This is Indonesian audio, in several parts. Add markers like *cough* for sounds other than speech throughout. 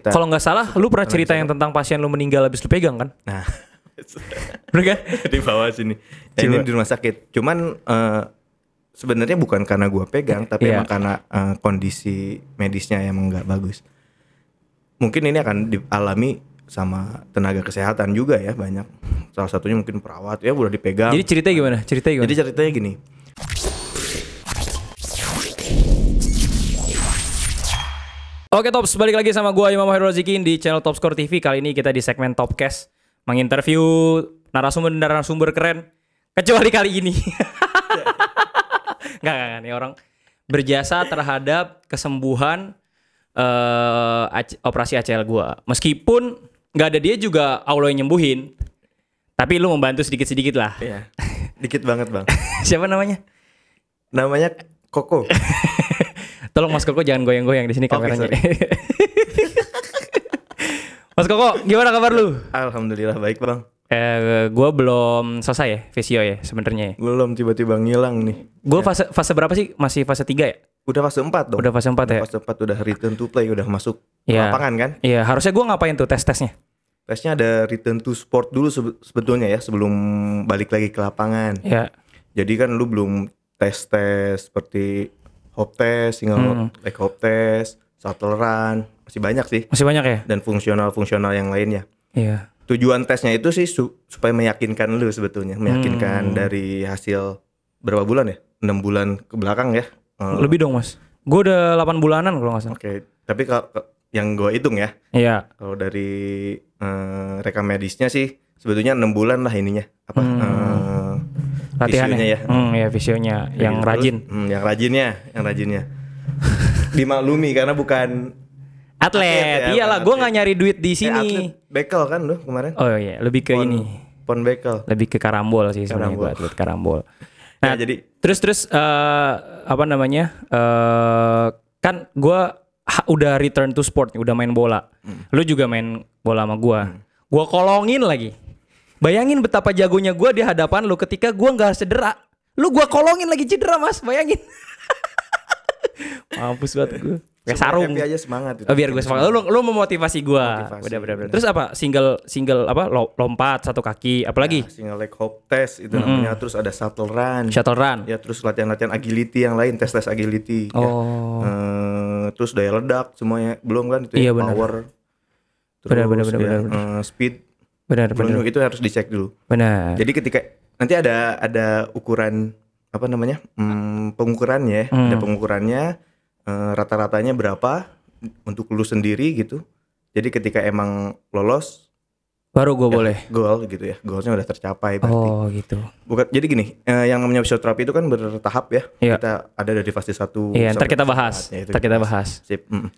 kita Kalau nggak salah lu pernah cerita yang tentang pasien lu meninggal habis lu pegang kan? Nah. *laughs* Bener di bawah sini. Ya, ini di rumah sakit. Cuman uh, sebenarnya bukan karena gua pegang tapi yeah. emang karena uh, kondisi medisnya yang enggak bagus. Mungkin ini akan dialami sama tenaga kesehatan juga ya banyak. Salah satunya mungkin perawat ya udah dipegang. Jadi ceritanya gimana? Ceritanya gimana? Jadi ceritanya gini Oke Tops, balik lagi sama gue Imam Hairul Zikin di channel Top Score TV. Kali ini kita di segmen Topcast menginterview narasumber-narasumber keren. Kecuali kali ini. *laughs* Gak, gak, gak, nih orang berjasa terhadap kesembuhan uh, operasi ACL gue. Meskipun gak ada dia juga Allah yang nyembuhin. Tapi lu membantu sedikit-sedikit lah. Iya. Dikit banget, Bang. *laughs* Siapa namanya? Namanya Koko. *laughs* Tolong Mas Koko jangan goyang-goyang di sini kameranya. *laughs* Mas Koko, gimana kabar lu? Alhamdulillah baik, Bang. Eh, gua belum selesai ya visio ya sebenarnya. Ya. Belum tiba-tiba ngilang nih. Gua ya. fase fase berapa sih? Masih fase 3 ya? Udah fase 4 dong. Udah fase 4 udah ya. Fase 4 udah return to play udah masuk ya. lapangan kan? Iya, harusnya gua ngapain tuh tes-tesnya? Tesnya ada return to sport dulu sebetulnya ya sebelum balik lagi ke lapangan. Iya. Jadi kan lu belum tes-tes seperti hop test, single hmm. leg hop test, shuttle run, masih banyak sih. Masih banyak ya? Dan fungsional-fungsional yang lainnya. Iya. Tujuan tesnya itu sih su supaya meyakinkan lu sebetulnya, meyakinkan hmm. dari hasil berapa bulan ya? 6 bulan ke belakang ya. Uh, Lebih dong, Mas. Gue udah 8 bulanan kalau nggak salah. Oke, okay. tapi kalau yang gue hitung ya. Iya. Kalau dari uh, eh, rekam medisnya sih sebetulnya enam bulan lah ininya apa hmm. uh, latihannya visionya ya hmm, ya visionya yang ya, rajin hmm, yang rajinnya yang rajinnya *laughs* dimaklumi karena bukan atlet, atlet ya, iyalah gue nggak nyari duit di eh, sini eh, bekel kan lu kemarin oh iya lebih ke pon, ini pon bekel lebih ke karambol sih sebenarnya gue atlet karambol ya, nah ya, jadi terus terus uh, apa namanya uh, kan gue udah return to sport udah main bola hmm. lu juga main bola sama gue hmm. gue kolongin lagi Bayangin betapa jagonya gue di hadapan lu ketika gue nggak cedera. Lu gue kolongin lagi cedera mas, bayangin. *laughs* Mampus banget gue. Kayak sarung. aja semangat. Itu. Oh, biar gue semangat. Lu lu memotivasi gue. bener bener. Terus apa? Single single apa? Lompat satu kaki. Apalagi? Ya, single leg hop test itu mm -hmm. namanya. Terus ada shuttle run. Shuttle run. Ya terus latihan-latihan agility yang lain, tes tes agility. Ya. Oh. Ya. Ehm, terus daya ledak semuanya. Belum kan itu ya, iya, bener. power. Terus bener, bener, bener, ya, bener, Uh, eh, speed Benar, benar. itu harus dicek dulu. Benar. Jadi ketika nanti ada ada ukuran apa namanya? Hmm, pengukurannya, hmm. ada pengukurannya eh, rata-ratanya berapa untuk lu sendiri gitu. Jadi ketika emang lolos baru gue ya, boleh goal gitu ya goalnya udah tercapai berarti oh gitu bukan jadi gini eh, yang namanya fisioterapi itu kan bertahap ya yeah. kita ada dari fase satu yeah, ntar kita bahas ya ntar kita bahas sip mm.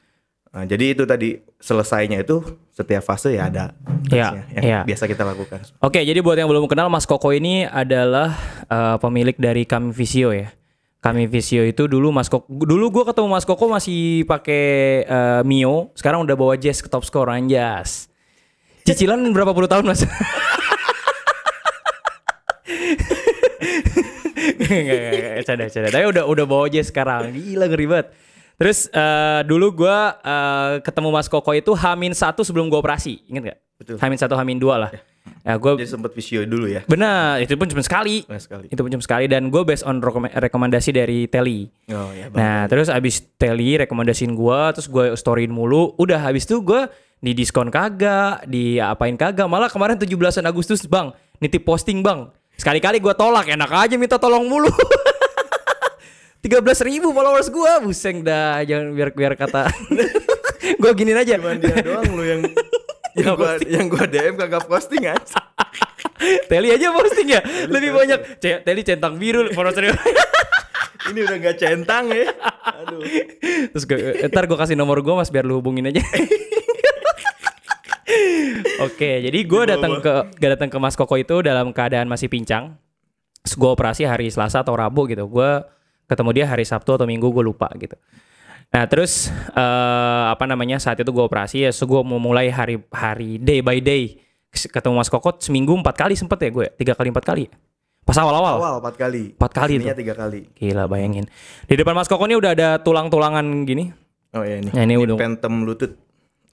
Nah, jadi itu tadi selesainya itu setiap fase ya ada ya, yang ya. biasa kita lakukan. Oke, jadi buat yang belum kenal Mas Koko ini adalah uh, pemilik dari Kami Visio ya. Kami Visio itu dulu Mas Koko dulu gua ketemu Mas Koko masih pakai uh, Mio, sekarang udah bawa Jazz ke top Score anjas. Cicilan berapa puluh tahun Mas? Enggak, enggak, enggak, enggak, Tapi udah udah bawa enggak, sekarang. enggak, enggak, enggak Terus uh, dulu gue uh, ketemu Mas Koko itu Hamin satu sebelum gue operasi, inget gak? Betul. Hamin satu, Hamin dua lah. Ya. Ya, gua, Dia sempat visio dulu ya. Benar, itu pun cuma sekali. Benar sekali. Itu pun cuma sekali dan gue based on rekomendasi dari Telly. Oh ya. Nah, terus abis Telly rekomendasiin gue, terus gue storyin mulu. Udah habis itu gue di diskon kagak, di apain kagak. Malah kemarin 17 Agustus, Bang, nitip posting, Bang. Sekali-kali gue tolak, enak aja minta tolong mulu. *laughs* tiga belas ribu followers gue buseng dah jangan biar biar kata *laughs* gue gini aja cuma dia doang lu yang *laughs* ya, yang gua yang gua DM kagak posting aja *laughs* Teli aja posting ya Teli lebih banyak C Teli centang biru followersnya ini udah gak centang ya aduh terus gue ntar gue kasih nomor gue mas biar lu hubungin aja Oke, jadi gue datang ke gak datang ke Mas Koko itu dalam keadaan masih pincang. Gue operasi hari Selasa atau Rabu gitu. Gue ketemu dia hari Sabtu atau Minggu gue lupa gitu nah terus uh, apa namanya saat itu gue operasi ya so gue mau mulai hari hari day by day ketemu Mas Kokot seminggu empat kali sempet ya gue ya? tiga kali empat kali ya? Pas awal-awal. Awal empat kali. Empat kali itu tiga kali. Gila bayangin. Di depan Mas Kokot ini udah ada tulang-tulangan gini. Oh ya ini. Nah, ini, ini udah. pentem lutut.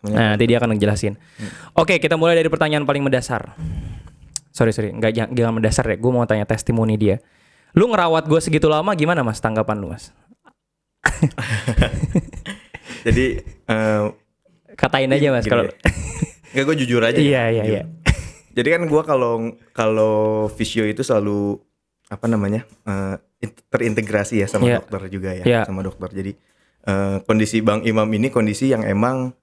Nah, nanti dia akan ngejelasin. Hmm. Oke, kita mulai dari pertanyaan paling mendasar. Sorry sorry, nggak jangan mendasar ya. Gue mau tanya testimoni dia. Lu ngerawat gue segitu lama gimana mas tanggapan lu mas? *laughs* Jadi uh, katain aja mas kalau gue jujur aja. Iya ya. iya iya. *laughs* Jadi kan gue kalau kalau visio itu selalu apa namanya uh, terintegrasi ya sama yeah. dokter juga ya yeah. sama dokter. Jadi uh, kondisi Bang Imam ini kondisi yang emang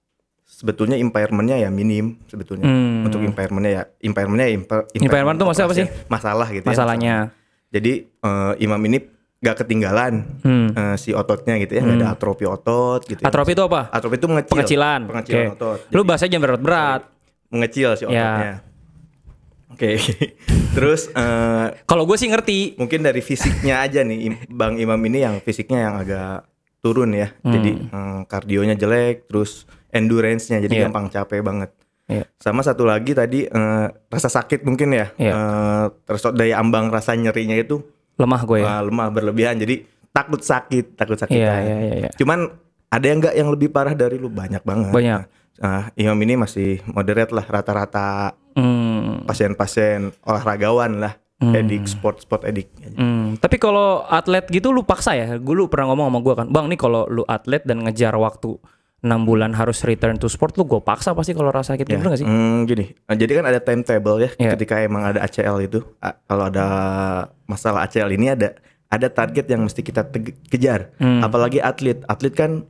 sebetulnya impairmentnya ya minim sebetulnya hmm. untuk impairmentnya ya impairmentnya impa, impairment, itu maksudnya apa sih masalah gitu ya, masalahnya ya, jadi uh, imam ini gak ketinggalan hmm. uh, si ototnya gitu ya, hmm. gak ada atrofi otot gitu. Ya. Atrofi ya. itu apa? Atrofi itu mengecil. Pengecilan. Pengecilan okay. otot. Jadi, Lu bahasa aja berat-berat. Mengecil si iya. ototnya. Yeah. Oke. Okay. *laughs* Terus uh, kalau gue sih ngerti. Mungkin dari fisiknya aja nih Bang Imam ini yang fisiknya yang agak turun ya. Hmm. Jadi um, kardionya jelek, terus endurance-nya jadi yeah. gampang capek banget. Yeah. Sama satu lagi tadi uh, rasa sakit mungkin ya. Yeah. Iya. Uh, terus daya ambang rasa nyerinya itu lemah gue ya. Uh, lemah berlebihan. Jadi takut sakit, takut sakit. Yeah, iya, yeah, yeah, yeah. Iya. Cuman ada yang nggak yang lebih parah dari lu banyak banget. Banyak. Nah, uh, Imam ini masih moderate lah rata-rata pasien hmm. pasien-pasien olahragawan lah. Hmm. Edik sport sport edik. Hmm. Tapi kalau atlet gitu lu paksa ya. Gue lu pernah ngomong sama gue kan, bang nih kalau lu atlet dan ngejar waktu enam bulan harus return to sport lu gue paksa pasti kalau rasa sakit gitu, yeah. Ya. gak sih? Mm, gini, jadi kan ada timetable ya yeah. ketika emang ada ACL itu kalau ada masalah ACL ini ada ada target yang mesti kita kejar mm. apalagi atlet atlet kan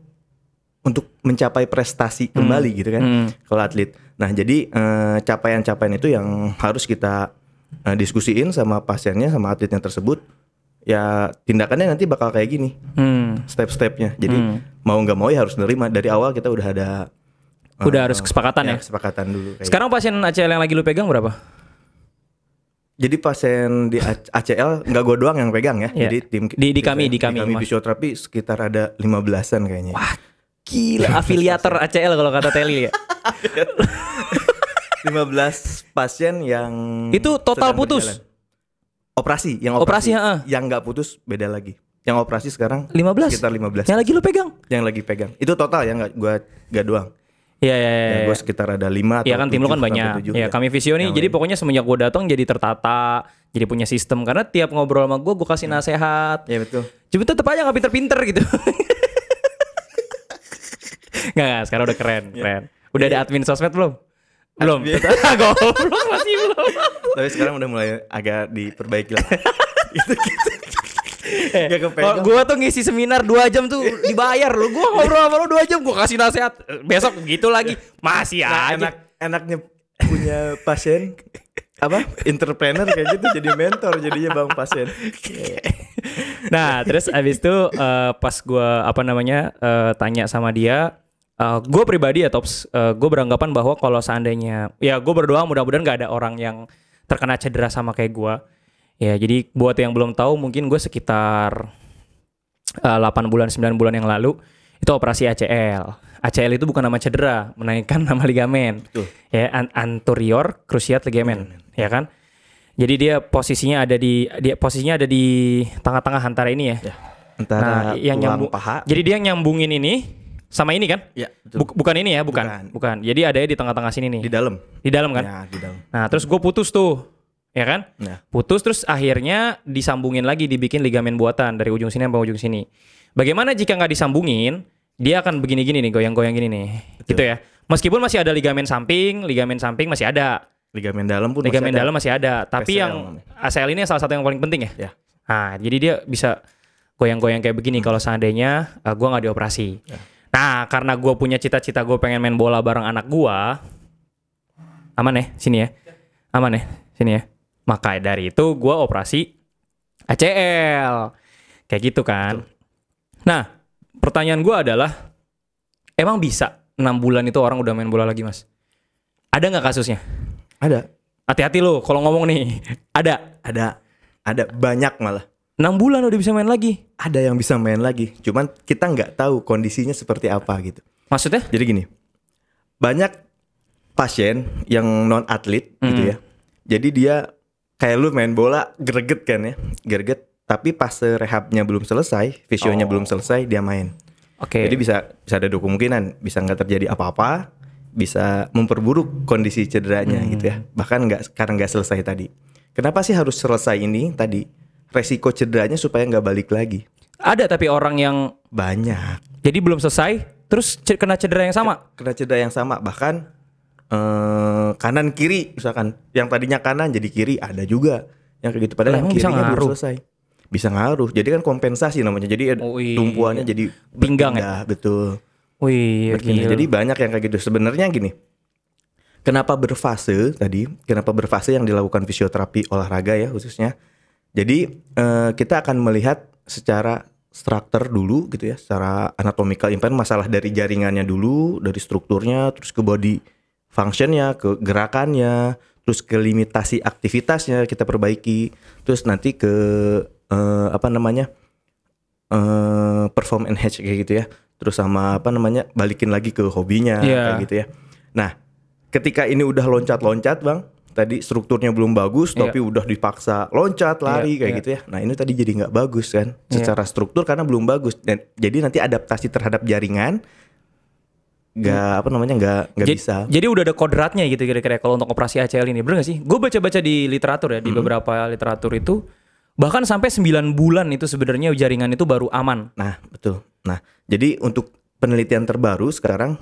untuk mencapai prestasi hmm. kembali mm. gitu kan mm. kalau atlet nah jadi eh, capaian-capaian itu yang harus kita eh, diskusiin sama pasiennya sama atletnya tersebut ya tindakannya nanti bakal kayak gini hmm. step-stepnya jadi hmm. mau nggak mau ya harus nerima dari awal kita udah ada udah uh, harus eh, kesepakatan ya, ya kesepakatan dulu kayak sekarang gitu. pasien ACL yang lagi lu pegang berapa jadi pasien di ACL nggak gue doang yang pegang ya yeah. jadi tim di, di kami di kami di kami fisioterapi sekitar ada 15an kayaknya wah gila afiliator ACL *laughs* kalau kata Teli ya 15 *laughs* pasien yang itu total putus berjalan Operasi, yang operasi, operasi uh. yang nggak putus beda lagi. Yang operasi sekarang 15 sekitar 15. Yang lagi lu pegang? Yang lagi pegang. Itu total yang nggak gua nggak doang. Iya iya iya. Ya, gue sekitar ada lima Iya kan tim lu kan banyak. Iya kami visio nih. jadi lain. pokoknya semenjak gue datang jadi tertata, jadi punya sistem karena tiap ngobrol sama gue gue kasih hmm. nasehat. Iya betul. Cuma tetap aja nggak pinter-pinter gitu. *laughs* gak, sekarang udah keren, iya. keren. Udah iya, ada iya. admin sosmed belum? belum iya. *laughs* goblok masih belum tapi sekarang udah mulai agak diperbaiki lah *laughs* itu gitu Eh, gue tuh ngisi seminar dua jam tuh dibayar lo gue ngobrol sama lo dua jam gue kasih nasihat besok gitu lagi masih nah, aja enak, enaknya punya pasien apa entrepreneur kayak gitu jadi mentor jadinya bang pasien nah terus abis itu uh, pas gue apa namanya uh, tanya sama dia Uh, eh, gue pribadi ya Tops, uh, eh, gue beranggapan bahwa kalau seandainya, ya gue berdoa mudah-mudahan gak ada orang yang terkena cedera sama kayak gue. Ya jadi buat yang belum tahu mungkin gue sekitar uh, eh, 8 bulan 9 bulan yang lalu itu operasi ACL. ACL itu bukan nama cedera, menaikkan *laughs* nama ligamen. Betul. Ya an anterior cruciate ligamen, Betul. ya kan? Jadi dia posisinya ada di dia posisinya ada di tengah-tengah antara ini ya. ya antara nah, yang nyambung paha. Jadi dia nyambungin ini sama ini kan? Ya. Buk bukan ini ya, bukan. Bukan. bukan. Jadi ada ya di tengah-tengah sini nih. Di dalam. Di dalam kan? Ya, di dalam. Nah, terus gue putus tuh. Ya kan? Ya. Putus terus akhirnya disambungin lagi dibikin ligamen buatan dari ujung sini sampai ujung sini. Bagaimana jika nggak disambungin, dia akan begini-gini nih, goyang-goyang gini nih. Betul. Gitu ya. Meskipun masih ada ligamen samping, ligamen samping masih ada. Ligamen dalam pun ligamen masih dalam masih ada, tapi ACL yang ACL ini salah satu yang paling penting ya. ya. Nah, jadi dia bisa goyang-goyang kayak begini hmm. kalau seandainya uh, gua nggak dioperasi. Ya. Nah, karena gue punya cita-cita gue pengen main bola bareng anak gue, aman ya, sini ya, aman ya, sini ya. Maka dari itu gue operasi ACL, kayak gitu kan. Nah, pertanyaan gue adalah, emang bisa enam bulan itu orang udah main bola lagi mas? Ada nggak kasusnya? Ada. Hati-hati lo kalau ngomong nih. *laughs* Ada. Ada. Ada banyak malah enam bulan udah bisa main lagi. Ada yang bisa main lagi, cuman kita nggak tahu kondisinya seperti apa gitu. Maksudnya? Jadi gini, banyak pasien yang non atlet gitu hmm. gitu ya. Jadi dia kayak lu main bola greget kan ya, greget. Tapi pas rehabnya belum selesai, visionya oh. belum selesai, dia main. Oke. Okay. Jadi bisa bisa ada dua kemungkinan, bisa nggak terjadi apa-apa, bisa memperburuk kondisi cederanya hmm. gitu ya. Bahkan nggak karena nggak selesai tadi. Kenapa sih harus selesai ini tadi? resiko cederanya supaya nggak balik lagi. Ada tapi orang yang banyak. Jadi belum selesai terus kena cedera yang sama. Kena cedera yang sama bahkan eh, kanan kiri misalkan yang tadinya kanan jadi kiri ada juga yang kayak gitu padahal yang kirinya bisa belum selesai. Bisa ngaruh. Jadi kan kompensasi namanya. Jadi oh, iya. tumpuannya jadi pinggang ya. Betul. Wih, oh iya, iya, iya, Jadi banyak yang kayak gitu. Sebenarnya gini. Kenapa berfase tadi? Kenapa berfase yang dilakukan fisioterapi olahraga ya khususnya? Jadi uh, kita akan melihat secara struktur dulu gitu ya, secara anatomical implant masalah dari jaringannya dulu, dari strukturnya, terus ke body functionnya, ke gerakannya, terus ke limitasi aktivitasnya kita perbaiki, terus nanti ke uh, apa namanya uh, perform enhance kayak gitu ya, terus sama apa namanya balikin lagi ke hobinya yeah. kayak gitu ya. Nah, ketika ini udah loncat-loncat bang, tadi strukturnya belum bagus yeah. tapi udah dipaksa loncat iya, lari yeah, kayak yeah. gitu ya nah ini tadi jadi nggak bagus kan secara yeah. struktur karena belum bagus dan jadi nanti adaptasi terhadap jaringan nggak hmm. apa namanya nggak nggak bisa jadi udah ada kodratnya gitu kira-kira kalau untuk operasi ACL ini bener gak sih gue baca-baca di literatur ya di -hmm. beberapa literatur itu bahkan sampai 9 bulan itu sebenarnya jaringan itu baru aman nah betul nah jadi untuk penelitian terbaru sekarang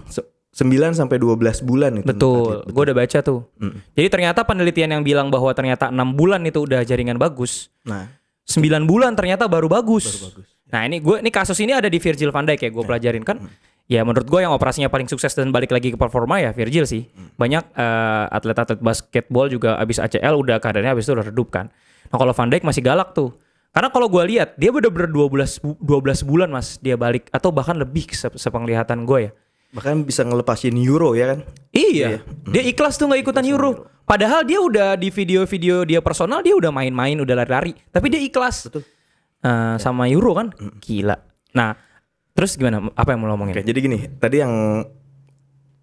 9 sampai 12 bulan itu. Betul. Gue udah baca tuh. Mm. Jadi ternyata penelitian yang bilang bahwa ternyata 6 bulan itu udah jaringan bagus. Nah, 9 bulan ternyata baru bagus. Baru bagus. Ya. Nah, ini gue ini kasus ini ada di Virgil van Dijk ya, gue yeah. pelajarin kan. Mm. Ya menurut gue yang operasinya paling sukses dan balik lagi ke performa ya Virgil sih. Mm. Banyak eh, atlet-atlet uh, basketball juga abis ACL eh, udah keadaannya abis itu udah redup kan. Nah, kalau van Dijk masih galak tuh. Karena kalau gue lihat dia bener-bener 12 12 bulan Mas dia balik atau bahkan lebih se sepenglihatan gue ya Bahkan bisa ngelepasin Euro ya kan? Iya. iya. Dia ikhlas tuh nggak ikutan Euro. Euro. Padahal dia udah di video-video dia personal dia udah main-main, udah lari-lari, tapi dia ikhlas. Betul. Uh, ya. sama Euro kan? hmm. Gila. Nah, terus gimana? Apa yang mau ngomongin? Oke, jadi gini, tadi yang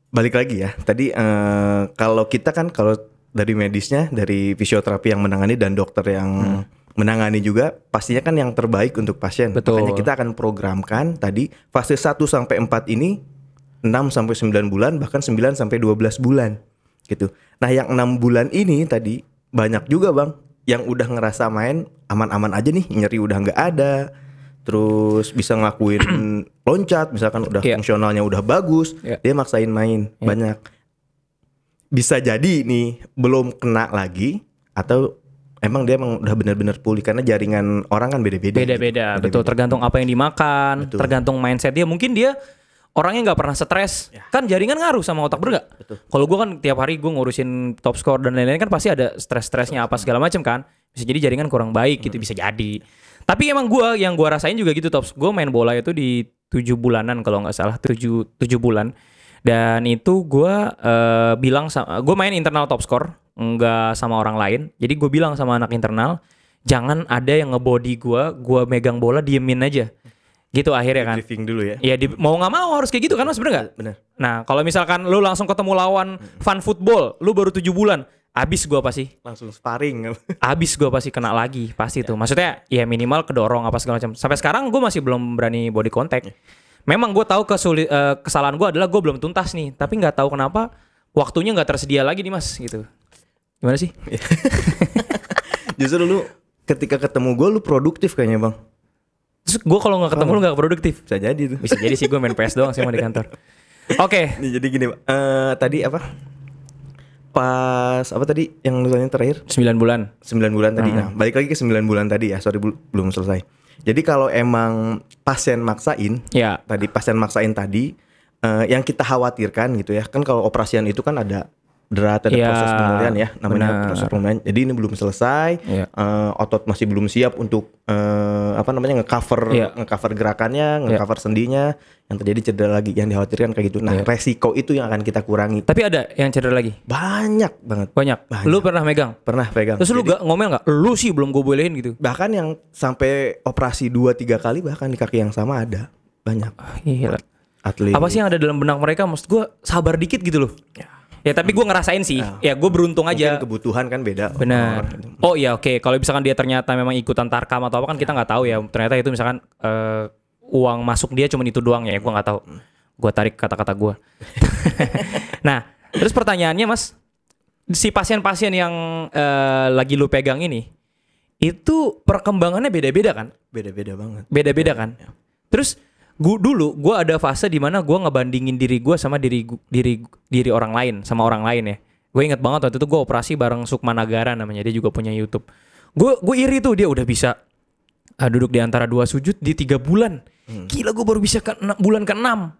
balik lagi ya. Tadi uh, kalau kita kan kalau dari medisnya, dari fisioterapi yang menangani dan dokter yang hmm menangani juga pastinya kan yang terbaik untuk pasien. Betul. Makanya kita akan programkan tadi fase 1 sampai 4 ini 6 sampai 9 bulan bahkan 9 sampai 12 bulan gitu. Nah, yang 6 bulan ini tadi banyak juga, Bang, yang udah ngerasa main aman-aman aja nih, nyeri udah nggak ada. Terus bisa ngelakuin *clears throat* loncat misalkan udah yeah. fungsionalnya udah bagus, yeah. dia maksain main yeah. banyak. Bisa jadi nih belum kena lagi atau emang dia emang udah benar-benar pulih karena jaringan orang kan beda-beda. Beda-beda, gitu. betul. Tergantung apa yang dimakan, betul. tergantung mindset dia. Mungkin dia orangnya nggak pernah stres ya. kan jaringan ngaruh sama otak bener nggak kalau gue kan tiap hari gue ngurusin top score dan lain-lain kan pasti ada stres-stresnya apa segala macam kan bisa jadi jaringan kurang baik gitu bisa jadi tapi emang gue yang gue rasain juga gitu tops gue main bola itu di tujuh bulanan kalau nggak salah tujuh tujuh bulan dan itu gue uh, bilang sama gue main internal top score nggak sama orang lain jadi gue bilang sama anak internal jangan ada yang ngebody gue gue megang bola diemin aja gitu akhirnya kan briefing dulu ya ya di, mau nggak mau harus kayak gitu kan mas bener nggak bener nah kalau misalkan lu langsung ketemu lawan hmm. fun football lu baru tujuh bulan abis gua pasti langsung sparring *laughs* abis gua pasti kena lagi pasti ya. tuh maksudnya ya minimal kedorong apa segala macam sampai sekarang gua masih belum berani body contact ya. memang gua tahu kesulit eh, kesalahan gua adalah gua belum tuntas nih tapi nggak tahu kenapa waktunya nggak tersedia lagi nih mas gitu gimana sih *laughs* justru lu ketika ketemu gua lu produktif kayaknya bang Terus gue kalau nggak ketemu oh. lu nggak produktif. Bisa jadi tuh. Bisa jadi sih gue main PS doang sih mau di kantor. Oke. Okay. Jadi gini, uh, tadi apa? Pas apa tadi yang lu tanya terakhir? 9 bulan. 9 bulan tadi. Hmm. Nah, balik lagi ke 9 bulan tadi ya. Sorry belum selesai. Jadi kalau emang pasien maksain, ya. tadi pasien maksain tadi, uh, yang kita khawatirkan gitu ya, kan kalau operasian itu kan ada berat ada ya, proses pemulihan ya namanya benar. proses pemulihan jadi ini belum selesai ya. uh, otot masih belum siap untuk uh, apa namanya ngecover ya. ngecover gerakannya iya. ngecover ya. sendinya yang terjadi cedera lagi yang dikhawatirkan kayak gitu nah ya. resiko itu yang akan kita kurangi tapi ada yang cedera lagi banyak banget banyak, banyak. lu pernah megang pernah pegang terus jadi, lu gak ngomel nggak lu sih belum gue bolehin gitu bahkan yang sampai operasi dua tiga kali bahkan di kaki yang sama ada banyak ah, iya atlet apa sih yang ada dalam benak mereka maksud gue sabar dikit gitu loh ya Ya tapi gue ngerasain sih. Nah. Ya, ya gue beruntung aja. Mungkin kebutuhan kan beda. Benar. Gitu. Oh iya oke. Okay. Kalau misalkan dia ternyata memang ikutan tarkam atau apa kan kita nggak tahu ya. Ternyata itu misalkan uh, uang masuk dia cuma itu doang ya. Gue nggak tahu. Hmm. Gue tarik kata-kata gue. *laughs* nah terus pertanyaannya mas, si pasien-pasien yang uh, lagi lu pegang ini itu perkembangannya beda-beda kan? Beda-beda banget. Beda-beda kan. Ya. Terus gua dulu gue ada fase di mana gue ngebandingin diri gue sama diri diri diri orang lain sama orang lain ya gue inget banget waktu itu gue operasi bareng Sukma Nagara namanya dia juga punya YouTube gue gue iri tuh dia udah bisa uh, duduk di antara dua sujud di tiga bulan hmm. gila gue baru bisa ke enam, bulan ke enam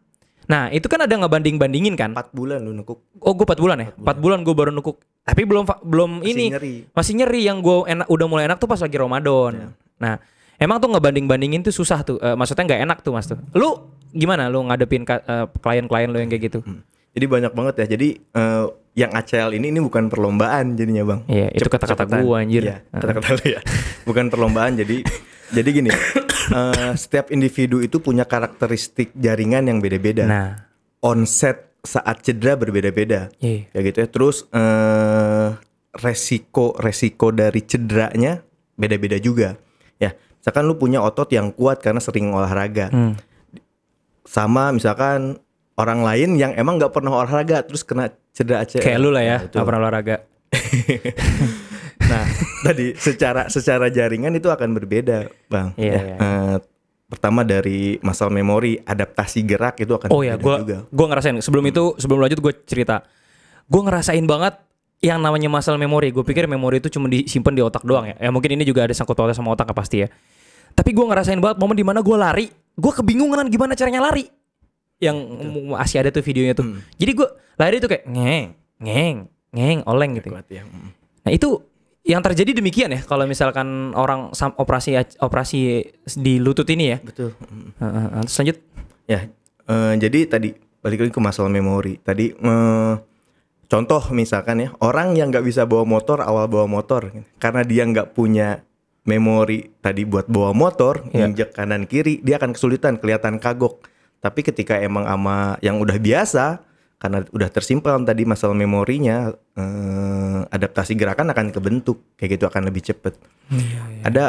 nah itu kan ada ngebanding bandingin kan empat bulan lu nukuk oh gue empat bulan ya empat bulan, bulan gue baru nukuk tapi belum belum masih ini nyeri. masih nyeri yang gue enak udah mulai enak tuh pas lagi Ramadan ya. nah emang tuh ngebanding-bandingin tuh susah tuh. Uh, maksudnya nggak enak tuh Mas tuh. Lu gimana lu ngadepin klien eh, klien-klien lu yang kayak gitu? Hmm. Jadi banyak banget ya. Jadi uh, yang ACL ini ini bukan perlombaan jadinya, Bang. Iya, itu kata-kata gua anjir. Iya, kata-kata lu ya. *laughs* Bukan perlombaan jadi *laughs* jadi gini. Uh, setiap individu itu punya karakteristik jaringan yang beda-beda. Nah, onset saat cedera berbeda-beda. Iya Ya gitu ya. Terus uh, resiko resiko dari cederanya beda-beda juga. Ya, misalkan lu punya otot yang kuat karena sering olahraga hmm. sama misalkan orang lain yang emang nggak pernah olahraga terus kena cedera aja kayak lu lah ya nah, nggak nah, pernah olahraga *laughs* nah tadi secara secara jaringan itu akan berbeda bang yeah, ya. yeah. Iya. Uh, pertama dari masalah memori adaptasi gerak itu akan oh ya gue gue ngerasain sebelum hmm. itu sebelum lanjut gue cerita gue ngerasain banget yang namanya masalah memori, gue pikir memori itu cuma disimpan di otak doang ya. Ya mungkin ini juga ada sangkut pautnya sama otak ya pasti ya. Tapi gue ngerasain banget momen dimana gue lari, gue kebingungan gimana caranya lari. Yang masih ada tuh videonya tuh. Hmm. Jadi gue lari tuh kayak ngeng, ngeng, ngeng, oleng gitu. Ya. Hmm. Nah itu yang terjadi demikian ya kalau misalkan orang operasi operasi di lutut ini ya. Betul. Uh, uh, terus lanjut. Ya, uh, jadi tadi balik lagi ke masalah memori. Tadi uh, contoh misalkan ya orang yang nggak bisa bawa motor awal bawa motor karena dia nggak punya memori tadi buat bawa motor yeah. injek kanan kiri dia akan kesulitan kelihatan kagok tapi ketika emang ama yang udah biasa karena udah tersimpan tadi masalah memorinya eh, adaptasi gerakan akan kebentuk kayak gitu akan lebih cepet yeah, yeah. ada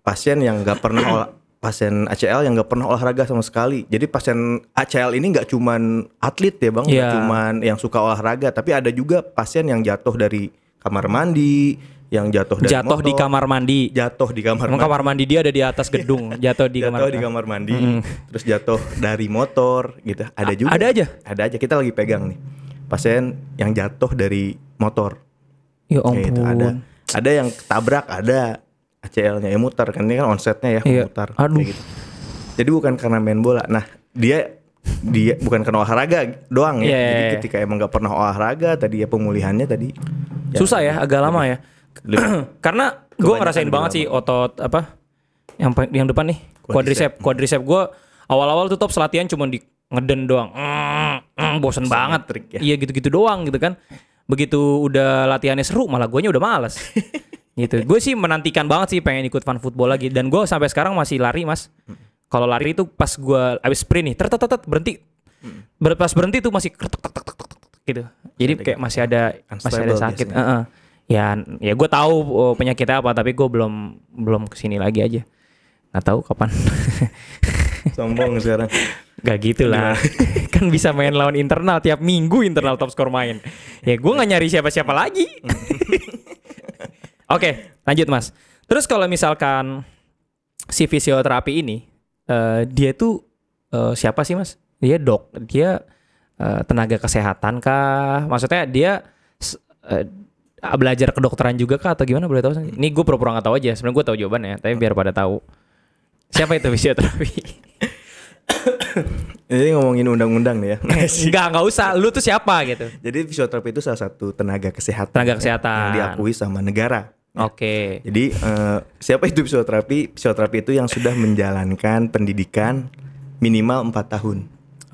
pasien yang nggak pernah pasien ACL yang nggak pernah olahraga sama sekali. Jadi pasien ACL ini nggak cuman atlet ya bang, nggak gak iya. cuman yang suka olahraga, tapi ada juga pasien yang jatuh dari kamar mandi, yang jatuh dari jatuh motor, di kamar mandi, jatuh di kamar mandi. kamar mandi dia ada di atas *laughs* gedung, jatuh di jatuh kamar di kamar mandi, mm. terus jatuh dari motor gitu. Ada juga. Ada aja. Ada aja. Kita lagi pegang nih pasien yang jatuh dari motor. Ya ampun. Gitu, ada ada yang tabrak. ada ACL-nya ya mutar kan ini kan onsetnya ya iya. mutar Aduh. gitu. Jadi bukan karena main bola. Nah, dia dia bukan karena olahraga doang ya. Yeah, iya, Jadi iya. ketika emang gak pernah olahraga tadi ya pemulihannya tadi ya susah ya, agak lama ya. *clears throat* karena gue ngerasain banget sih otot apa yang yang depan nih quadricep quadricep gue awal-awal tuh top latihan cuma di ngeden doang. Mm, mm, bosen Sangat banget trik ya. Iya gitu-gitu doang gitu kan. Begitu udah latihannya seru malah guanya udah males. *laughs* gitu gue sih menantikan banget sih pengen ikut fun football lagi dan gue sampai sekarang masih lari mas kalau lari itu pas gue abis sprint nih tertetetet berhenti Ber pas berhenti tuh masih kretek, gitu jadi kayak ya? masih ada masih ada sakit uh -uh. ya ya gue tahu oh, penyakitnya apa tapi gue belum belum kesini lagi aja Gak tahu kapan *laughs* sombong sekarang Gak gitu lah *laughs* Kan bisa main lawan internal Tiap minggu internal top score main Ya gue gak nyari siapa-siapa lagi mm. Oke, lanjut Mas. Terus kalau misalkan si fisioterapi ini uh, dia tuh uh, siapa sih Mas? Dia dok, dia uh, tenaga kesehatan kah? Maksudnya dia uh, belajar kedokteran juga kah atau gimana boleh tahu? Ini gue pura-pura nggak tahu aja. Sebenarnya gue tahu jawabannya, tapi biar pada tahu. Siapa itu fisioterapi? Jadi *coughs* ngomongin undang-undang nih ya. Enggak, *laughs* enggak usah. Lu tuh siapa gitu. Jadi fisioterapi itu salah satu tenaga kesehatan. Tenaga ya, kesehatan. Yang diakui sama negara. Ya. Oke. Okay. Jadi uh, siapa itu psikoterapi? Psikoterapi itu yang sudah menjalankan pendidikan minimal 4 tahun.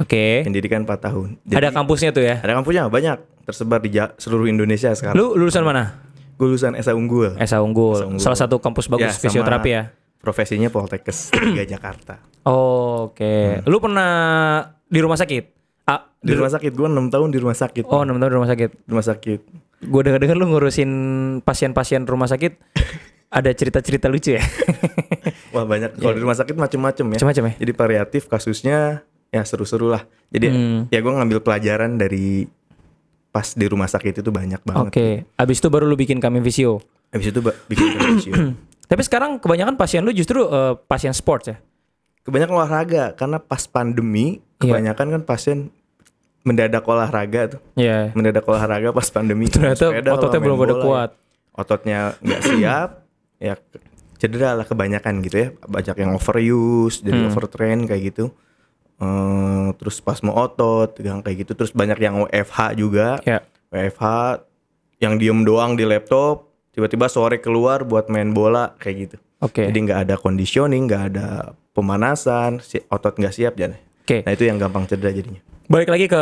Oke. Okay. Pendidikan 4 tahun. Jadi, ada kampusnya tuh ya? Ada kampusnya banyak, tersebar di seluruh Indonesia sekarang. Lu lulusan mana? Gue lulusan Esa Unggul. Esa Unggul. Unggul. Salah satu kampus bagus ya, fisioterapi ya. Profesinya Poltekkes 3 *clears throat* Jakarta. Oh, Oke. Okay. Hmm. Lu pernah di rumah sakit? Ah, di, di rumah sakit gua 6 tahun di rumah sakit. Oh, 6 tahun di rumah sakit. Rumah sakit gue denger-denger lu ngurusin pasien-pasien rumah sakit *laughs* ada cerita-cerita lucu ya *laughs* wah banyak kalau yeah. di rumah sakit macem-macem ya macem-macem ya jadi variatif kasusnya ya seru-seru lah jadi hmm. ya gue ngambil pelajaran dari pas di rumah sakit itu banyak banget oke okay. abis itu baru lu bikin kami visio abis itu bikin kami *coughs* visio tapi sekarang kebanyakan pasien lu justru uh, pasien sport ya kebanyakan olahraga karena pas pandemi iya. kebanyakan yeah. kan pasien mendadak olahraga tuh. Iya. Yeah. Mendadak olahraga pas pandemi. Ternyata sepeda, ototnya belum pada ya. kuat. Ototnya nggak *clears throat* siap, ya cedera lah kebanyakan gitu ya. Banyak yang overuse, jadi hmm. overtrain kayak gitu. Ehm, terus pas mau otot, yang kayak gitu. Terus banyak yang WFH juga. Yeah. WFH yang diem doang di laptop, tiba-tiba sore keluar buat main bola kayak gitu. Oke. Okay. Jadi nggak ada conditioning, nggak ada pemanasan, si otot nggak siap jadi. Oke. Okay. Nah itu yang gampang cedera jadinya. Balik lagi ke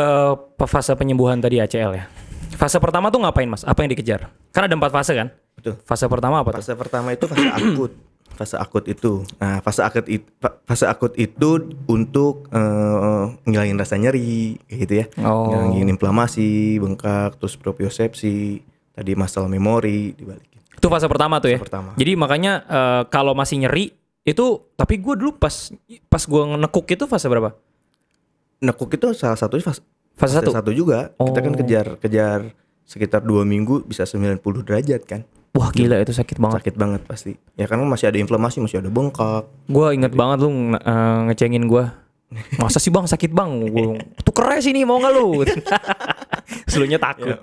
fase penyembuhan tadi ACL ya. Fase pertama tuh ngapain mas? Apa yang dikejar? Karena ada empat fase kan? Betul. Fase pertama apa? Fase tuh? pertama itu fase akut. *clears throat* fase akut itu. Nah, fase akut itu, fase akut itu untuk uh, ngilangin rasa nyeri, gitu ya. Oh. Ngilangin inflamasi, bengkak, terus propriosepsi, tadi masalah memori dibalikin. Itu fase pertama tuh ya. Pertama. Jadi makanya uh, kalau masih nyeri itu, tapi gue dulu pas pas gue nekuk itu fase berapa? nekuk itu salah satu fase, fase satu. satu juga. Oh. Kita kan oh. kejar kejar sekitar dua minggu bisa 90 derajat kan. Wah gila itu sakit banget. Sakit banget pasti. Ya kan masih ada inflamasi, masih ada bengkak. gue inget banget lu uh, ngecengin gue Masa sih bang sakit bang? Gua, Tuh sih nih mau nggak lu? *laughs* Selunya takut. Iya.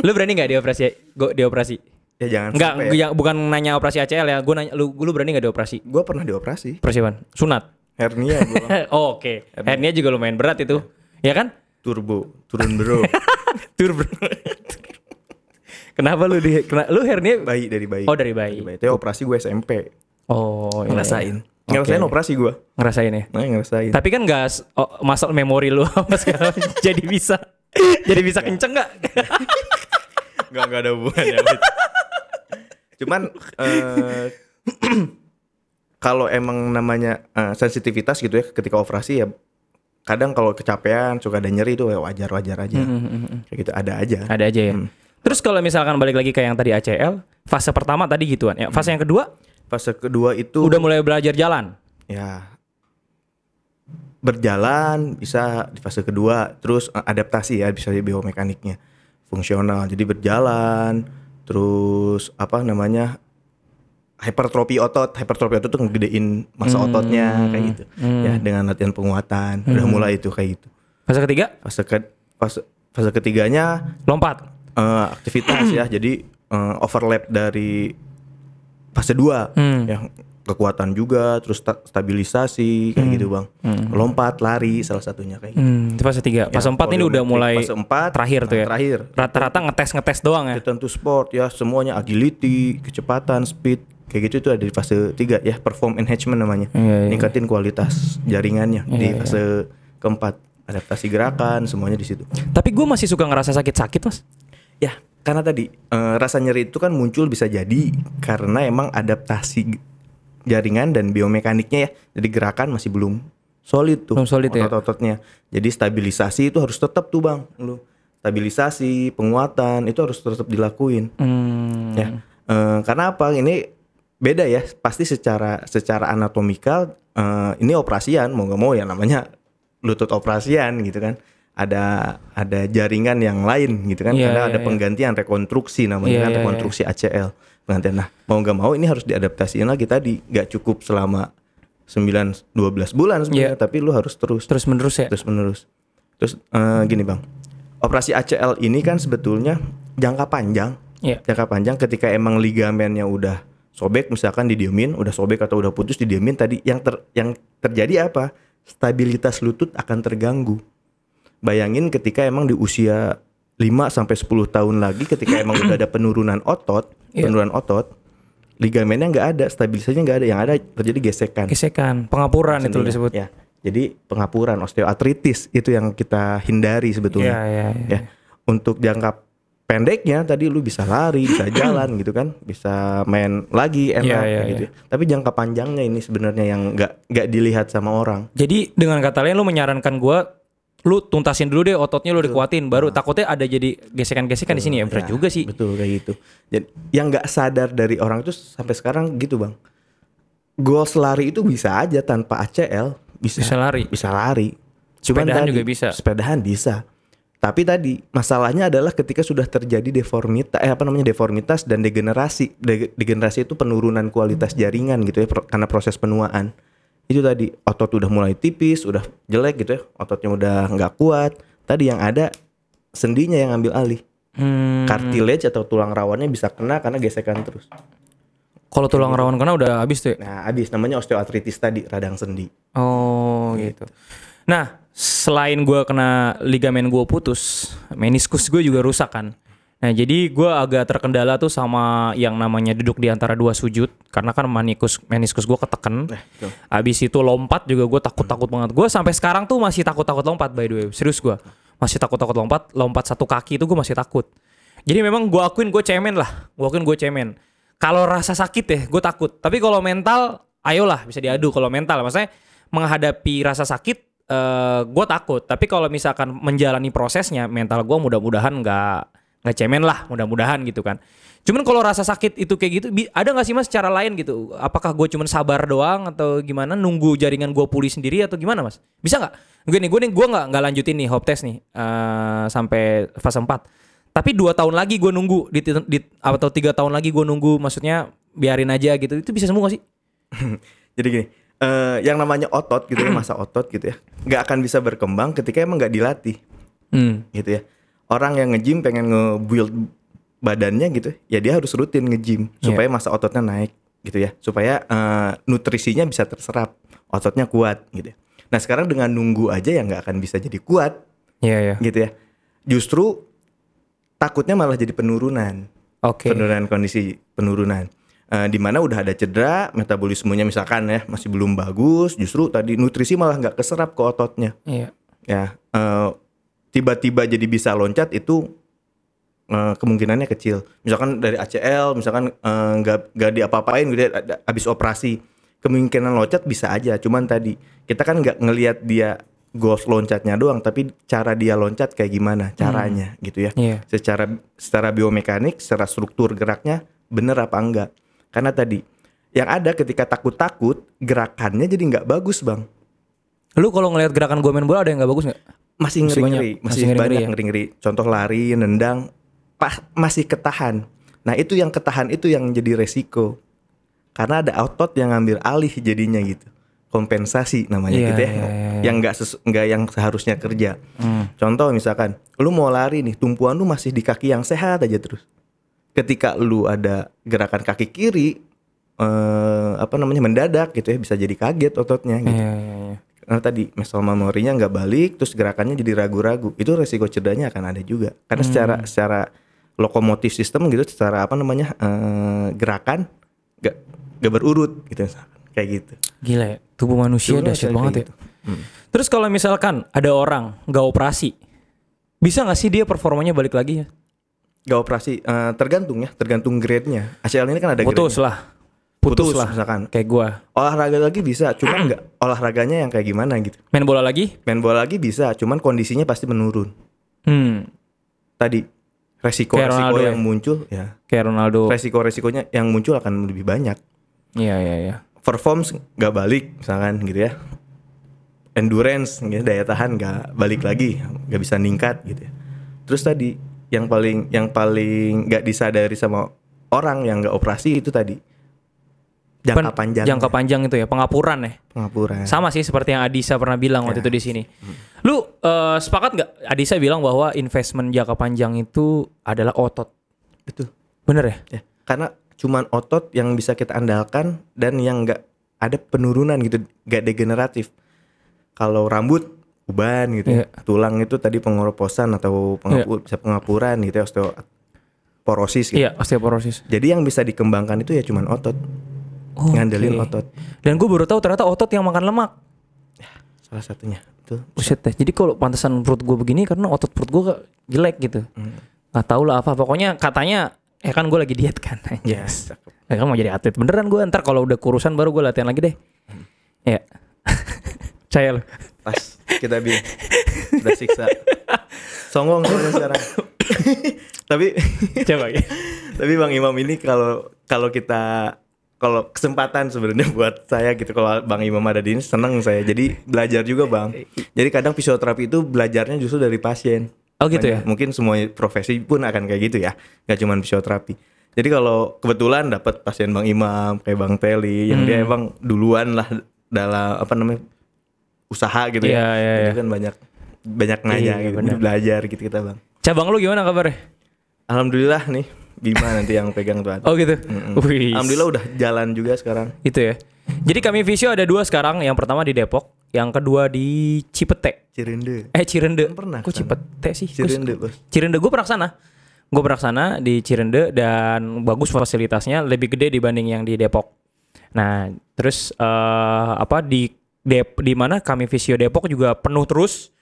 lu berani nggak dioperasi? Gue dioperasi. Ya jangan nggak ya. bukan nanya operasi ACL ya. Gue nanya lu, lu berani nggak dioperasi? Gue pernah dioperasi. Operasi Sunat. Hernia bro. oh, *laughs* oke. Okay. Hernia. hernia juga lumayan berat itu. Ya, ya kan? Turbo, turun bro. *laughs* Turbo. Kenapa lu di kena, lu hernia bayi dari bayi. Oh, dari bayi. Dari bayi. Itu ya operasi gue SMP. Oh, iya, iya. ngerasain. Okay. Ngerasain operasi gue. Ngerasain ya. Nah, ngerasain. Tapi kan gak oh, masuk memori lu apa *laughs* sekarang jadi bisa. jadi bisa kenceng gak? Enggak, enggak ada hubungannya. Cuman uh, kalau emang namanya uh, sensitivitas gitu ya ketika operasi ya kadang kalau kecapean suka ada nyeri itu ya wajar wajar aja hmm, hmm, hmm, hmm. kayak gitu ada aja ada aja ya hmm. terus kalau misalkan balik lagi ke yang tadi ACL fase pertama tadi gituan ya fase hmm. yang kedua fase kedua itu udah mulai belajar jalan ya berjalan bisa di fase kedua terus eh, adaptasi ya bisa di biomekaniknya fungsional jadi berjalan terus apa namanya hipertrofi otot, hipertrofi otot tuh ngegedein masa hmm. ototnya kayak gitu. Ya, hmm. Ya, dengan latihan penguatan. Hmm. Udah mulai itu kayak gitu. Fase ketiga? Fase ke fase, fase ketiganya lompat. Uh, aktivitas ya. Jadi uh, overlap dari fase 2 hmm. yang kekuatan juga, terus sta stabilisasi kayak hmm. gitu, Bang. Hmm. Lompat, lari salah satunya kayak gitu. Hmm, itu fase tiga, ya, Fase ya, ini udah mulai fase 4 terakhir tuh ya. Terakhir. Rata-rata ngetes-ngetes doang ya. Tentu sport ya, semuanya agility, kecepatan, speed kayak gitu itu ada di fase 3 ya perform enhancement namanya yeah, yeah. Iya. ningkatin kualitas jaringannya yeah, di iya, iya. fase yeah. keempat adaptasi gerakan semuanya di situ tapi gue masih suka ngerasa sakit-sakit mas ya karena tadi e, rasa nyeri itu kan muncul bisa jadi karena emang adaptasi jaringan dan biomekaniknya ya jadi gerakan masih belum solid tuh ya? otot-ototnya ya? jadi stabilisasi itu harus tetap tuh bang lu stabilisasi penguatan itu harus tetap dilakuin hmm. ya eh, karena apa ini beda ya pasti secara secara anatomikal uh, ini operasian mau gak mau ya namanya lutut operasian gitu kan ada ada jaringan yang lain gitu kan yeah, karena yeah, ada yeah. Iya. penggantian rekonstruksi namanya yeah, kan iya, iya. rekonstruksi yeah. ACL penggantian nah mau gak mau ini harus diadaptasiin lagi tadi nggak cukup selama 9 12 bulan sebenarnya yeah. tapi lu harus terus ya? terus menerus ya terus menerus terus uh, gini bang operasi ACL ini kan sebetulnya jangka panjang yeah. jangka panjang ketika emang ligamennya udah sobek misalkan didiemin udah sobek atau udah putus didiemin tadi yang ter, yang terjadi apa stabilitas lutut akan terganggu bayangin ketika emang di usia 5 sampai 10 tahun lagi ketika emang udah ada penurunan otot yeah. penurunan otot ligamennya nggak ada stabilisasinya nggak ada yang ada terjadi gesekan gesekan pengapuran itu disebut ya jadi pengapuran osteoartritis itu yang kita hindari sebetulnya yeah, yeah, yeah. ya iya. untuk jangka pendeknya tadi lu bisa lari, bisa *clears throat* jalan gitu kan, bisa main lagi enak yeah, yeah, gitu. Yeah. Tapi jangka panjangnya ini sebenarnya yang nggak nggak dilihat sama orang. Jadi dengan kata lain lu menyarankan gua lu tuntasin dulu deh ototnya lu dikuatin baru nah. takutnya ada jadi gesekan-gesekan di sini ya ya, juga sih betul kayak gitu jadi yang nggak sadar dari orang itu sampai sekarang gitu bang goals lari itu bisa aja tanpa ACL bisa, bisa lari bisa lari cuman sepedahan tadi, juga bisa sepedahan bisa tapi tadi masalahnya adalah ketika sudah terjadi deformitas eh apa namanya deformitas dan degenerasi. De degenerasi itu penurunan kualitas jaringan gitu ya karena proses penuaan. Itu tadi otot udah mulai tipis, udah jelek gitu ya, ototnya udah nggak kuat. Tadi yang ada sendinya yang ambil alih. Hmm. Cartilage atau tulang rawannya bisa kena karena gesekan terus. Kalau tulang rawan kena udah habis tuh. Ya? Nah, habis namanya osteoartritis tadi, radang sendi. Oh, gitu. gitu. Nah, selain gue kena ligamen gue putus, meniskus gue juga rusak kan. Nah jadi gue agak terkendala tuh sama yang namanya duduk di antara dua sujud karena kan meniskus meniskus gue ketekan. Eh, Abis itu lompat juga gue takut takut hmm. banget. Gue sampai sekarang tuh masih takut takut lompat by the way serius gue masih takut takut lompat lompat satu kaki itu gue masih takut. Jadi memang gue akuin gue cemen lah, gue akuin gue cemen. Kalau rasa sakit ya gue takut. Tapi kalau mental ayolah bisa diadu kalau mental maksudnya menghadapi rasa sakit uh, eh, gue takut tapi kalau misalkan menjalani prosesnya mental gue mudah-mudahan nggak nggak cemen lah mudah-mudahan gitu kan cuman kalau rasa sakit itu kayak gitu ada nggak sih mas cara lain gitu apakah gue cuman sabar doang atau gimana nunggu jaringan gue pulih sendiri atau gimana mas bisa nggak gue nih gue nih gue nggak nggak lanjutin nih hop test nih uh, sampai fase 4 tapi dua tahun lagi gue nunggu di, di atau tiga tahun lagi gue nunggu maksudnya biarin aja gitu itu bisa sembuh gak sih *laughs* jadi gini uh, yang namanya otot gitu ya masa otot gitu ya nggak akan bisa berkembang ketika emang nggak dilatih hmm. gitu ya orang yang ngejim pengen nge-build badannya gitu ya dia harus rutin ngejim yeah. supaya masa ototnya naik gitu ya supaya uh, nutrisinya bisa terserap ototnya kuat gitu ya. nah sekarang dengan nunggu aja yang nggak akan bisa jadi kuat yeah, yeah. gitu ya justru takutnya malah jadi penurunan okay. penurunan kondisi penurunan Eh, di mana udah ada cedera, metabolismenya misalkan ya masih belum bagus, justru tadi nutrisi malah nggak keserap ke ototnya. Iya. Ya, uh, tiba-tiba jadi bisa loncat itu uh, kemungkinannya kecil. Misalkan dari ACL, misalkan nggak uh, nggak diapa-apain, gitu, ya, abis operasi kemungkinan loncat bisa aja. Cuman tadi kita kan nggak ngelihat dia goals loncatnya doang tapi cara dia loncat kayak gimana caranya hmm. gitu ya Iya. secara secara biomekanik secara struktur geraknya bener apa enggak karena tadi yang ada ketika takut-takut gerakannya jadi nggak bagus bang. Lu kalau ngelihat gerakan gue main bola ada yang nggak bagus nggak? Masih ngeri-ngeri, masih, masih, ngeri, banyak ya? ngeri-ngeri. Contoh lari, nendang, pas, masih ketahan. Nah itu yang ketahan itu yang jadi resiko. Karena ada otot yang ngambil alih jadinya gitu. Kompensasi namanya yeah, gitu ya. Yeah, yeah. Iya. Yang nggak gak yang seharusnya kerja. Hmm. Contoh misalkan, lu mau lari nih, tumpuan lu masih di kaki yang sehat aja terus ketika lu ada gerakan kaki kiri eh, apa namanya mendadak gitu ya bisa jadi kaget ototnya gitu. Iya, iya, iya. Karena tadi muscle memorinya nggak balik, terus gerakannya jadi ragu-ragu. Itu resiko cedanya akan ada juga. Karena hmm. secara secara lokomotif sistem gitu, secara apa namanya eh, gerakan nggak nggak berurut gitu ya, kayak gitu. Gila ya, tubuh manusia udah dahsyat banget ya. Gitu. Hmm. Terus kalau misalkan ada orang nggak operasi, bisa nggak sih dia performanya balik lagi ya? Gak operasi, uh, tergantung ya, tergantung grade-nya. ACL ini kan ada grade-nya. lah. Putus, Putus lah misalkan. Kayak gua. Olahraga lagi bisa, cuman nggak olahraganya yang kayak gimana gitu. Main bola lagi? Main bola lagi bisa, cuman kondisinya pasti menurun. Hmm. Tadi resiko kayak resiko yang ya. muncul ya. Kayak Ronaldo. Resiko resikonya yang muncul akan lebih banyak. Iya iya iya. Perform nggak balik misalkan gitu ya. Endurance, gitu, daya tahan nggak balik lagi, nggak bisa ningkat gitu ya. Terus tadi yang paling yang paling nggak disadari sama orang yang nggak operasi itu tadi jangka Pen, panjang jangka ya. panjang itu ya pengapuran ya pengapuran sama sih seperti yang Adisa pernah bilang ya. waktu itu di sini hmm. lu uh, sepakat nggak Adisa bilang bahwa investment jangka panjang itu adalah otot betul bener ya, ya. karena cuman otot yang bisa kita andalkan dan yang nggak ada penurunan gitu nggak degeneratif kalau rambut uban gitu yeah. ya. Iya. Tulang itu tadi pengoroposan atau pengapur, yeah. bisa pengapuran gitu ya, osteoporosis gitu. Iya, yeah, osteoporosis. Jadi yang bisa dikembangkan itu ya cuman otot. Oh, ngandelin otot. Dan gue baru tahu ternyata otot yang makan lemak. Ya, salah satunya. Itu. Buset deh. Jadi kalau pantesan perut gue begini karena otot perut gue jelek gitu. mm. Gak tau lah apa. Pokoknya katanya ya kan gue lagi diet kan. *laughs* Yes. ya kan mau jadi atlet beneran gue ntar kalau udah kurusan baru gue latihan lagi deh. mm. Ya. *laughs* Caya lo. Pas kita bi udah siksa. Songong sekarang. *coughs* tapi coba ya. *coughs* tapi Bang Imam ini kalau kalau kita kalau kesempatan sebenarnya buat saya gitu kalau Bang Imam ada di ini seneng saya jadi belajar juga Bang jadi kadang fisioterapi itu belajarnya justru dari pasien oh gitu ya mungkin semua profesi pun akan kayak gitu ya nggak cuma fisioterapi jadi kalau kebetulan dapat pasien Bang Imam kayak Bang Teli hmm. yang dia emang duluan lah dalam apa namanya usaha gitu yeah, ya. iya. Itu iya. kan banyak banyak nanya iya, gitu, bener. belajar gitu kita bang. Cabang lu gimana kabarnya? Alhamdulillah nih Bima *laughs* nanti yang pegang tuh. Oh gitu. Wih. Alhamdulillah udah jalan juga sekarang. Itu ya. Jadi kami Visio ada dua sekarang. Yang pertama di Depok, yang kedua di Cipete. Cirende. Eh Cirende. Kan pernah. Kok Cipete sih? Cirende bos. Cirende gue pernah sana. Gue pernah sana di Cirende dan bagus fasilitasnya lebih gede dibanding yang di Depok. Nah terus uh, apa di Dep di mana kami Visio Depok juga penuh terus.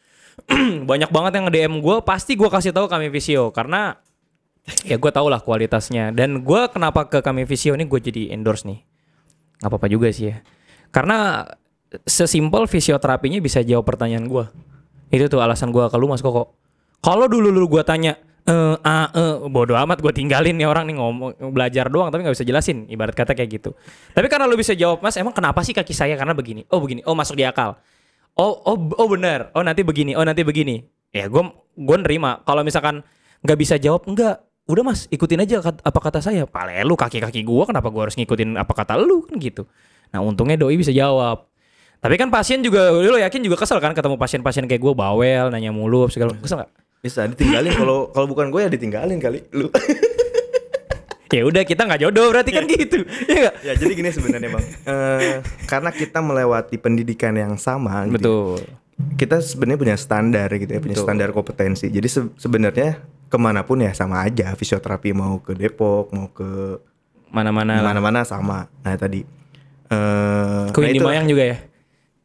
*clears throat* Banyak banget yang dm gue, pasti gue kasih tahu kami Visio karena ya gue tau lah kualitasnya. Dan gue kenapa ke kami Visio ini gue jadi endorse nih. Gak apa-apa juga sih ya. Karena sesimpel fisioterapinya bisa jawab pertanyaan gue. Itu tuh alasan gue ke lu Mas Koko. Kalau dulu lu gue tanya, eh uh, ah, uh, eh, bodoh amat gue tinggalin nih orang nih ngomong belajar doang tapi nggak bisa jelasin ibarat kata kayak gitu tapi karena lo bisa jawab mas emang kenapa sih kaki saya karena begini oh begini oh masuk di akal oh oh oh benar oh nanti begini oh nanti begini ya gue gue nerima kalau misalkan nggak bisa jawab enggak udah mas ikutin aja apa kata saya pale lu kaki kaki gue kenapa gue harus ngikutin apa kata lu kan gitu nah untungnya doi bisa jawab tapi kan pasien juga lo yakin juga kesel kan ketemu pasien-pasien kayak gue bawel nanya mulu segala kesel gak? Bisa ditinggalin kalau *clears throat* kalau bukan gue ya ditinggalin kali lu. *laughs* ya udah kita nggak jodoh berarti kan iya. gitu. Ya gak? Ya jadi gini sebenarnya Bang. uh, karena kita melewati pendidikan yang sama gitu. Betul. Kita sebenarnya punya standar gitu ya, Betul. punya standar kompetensi. Jadi se sebenarnya kemanapun ya sama aja fisioterapi mau ke Depok mau ke mana-mana mana-mana sama. Nah tadi uh, ke nah, Windy nah Mayang juga ya.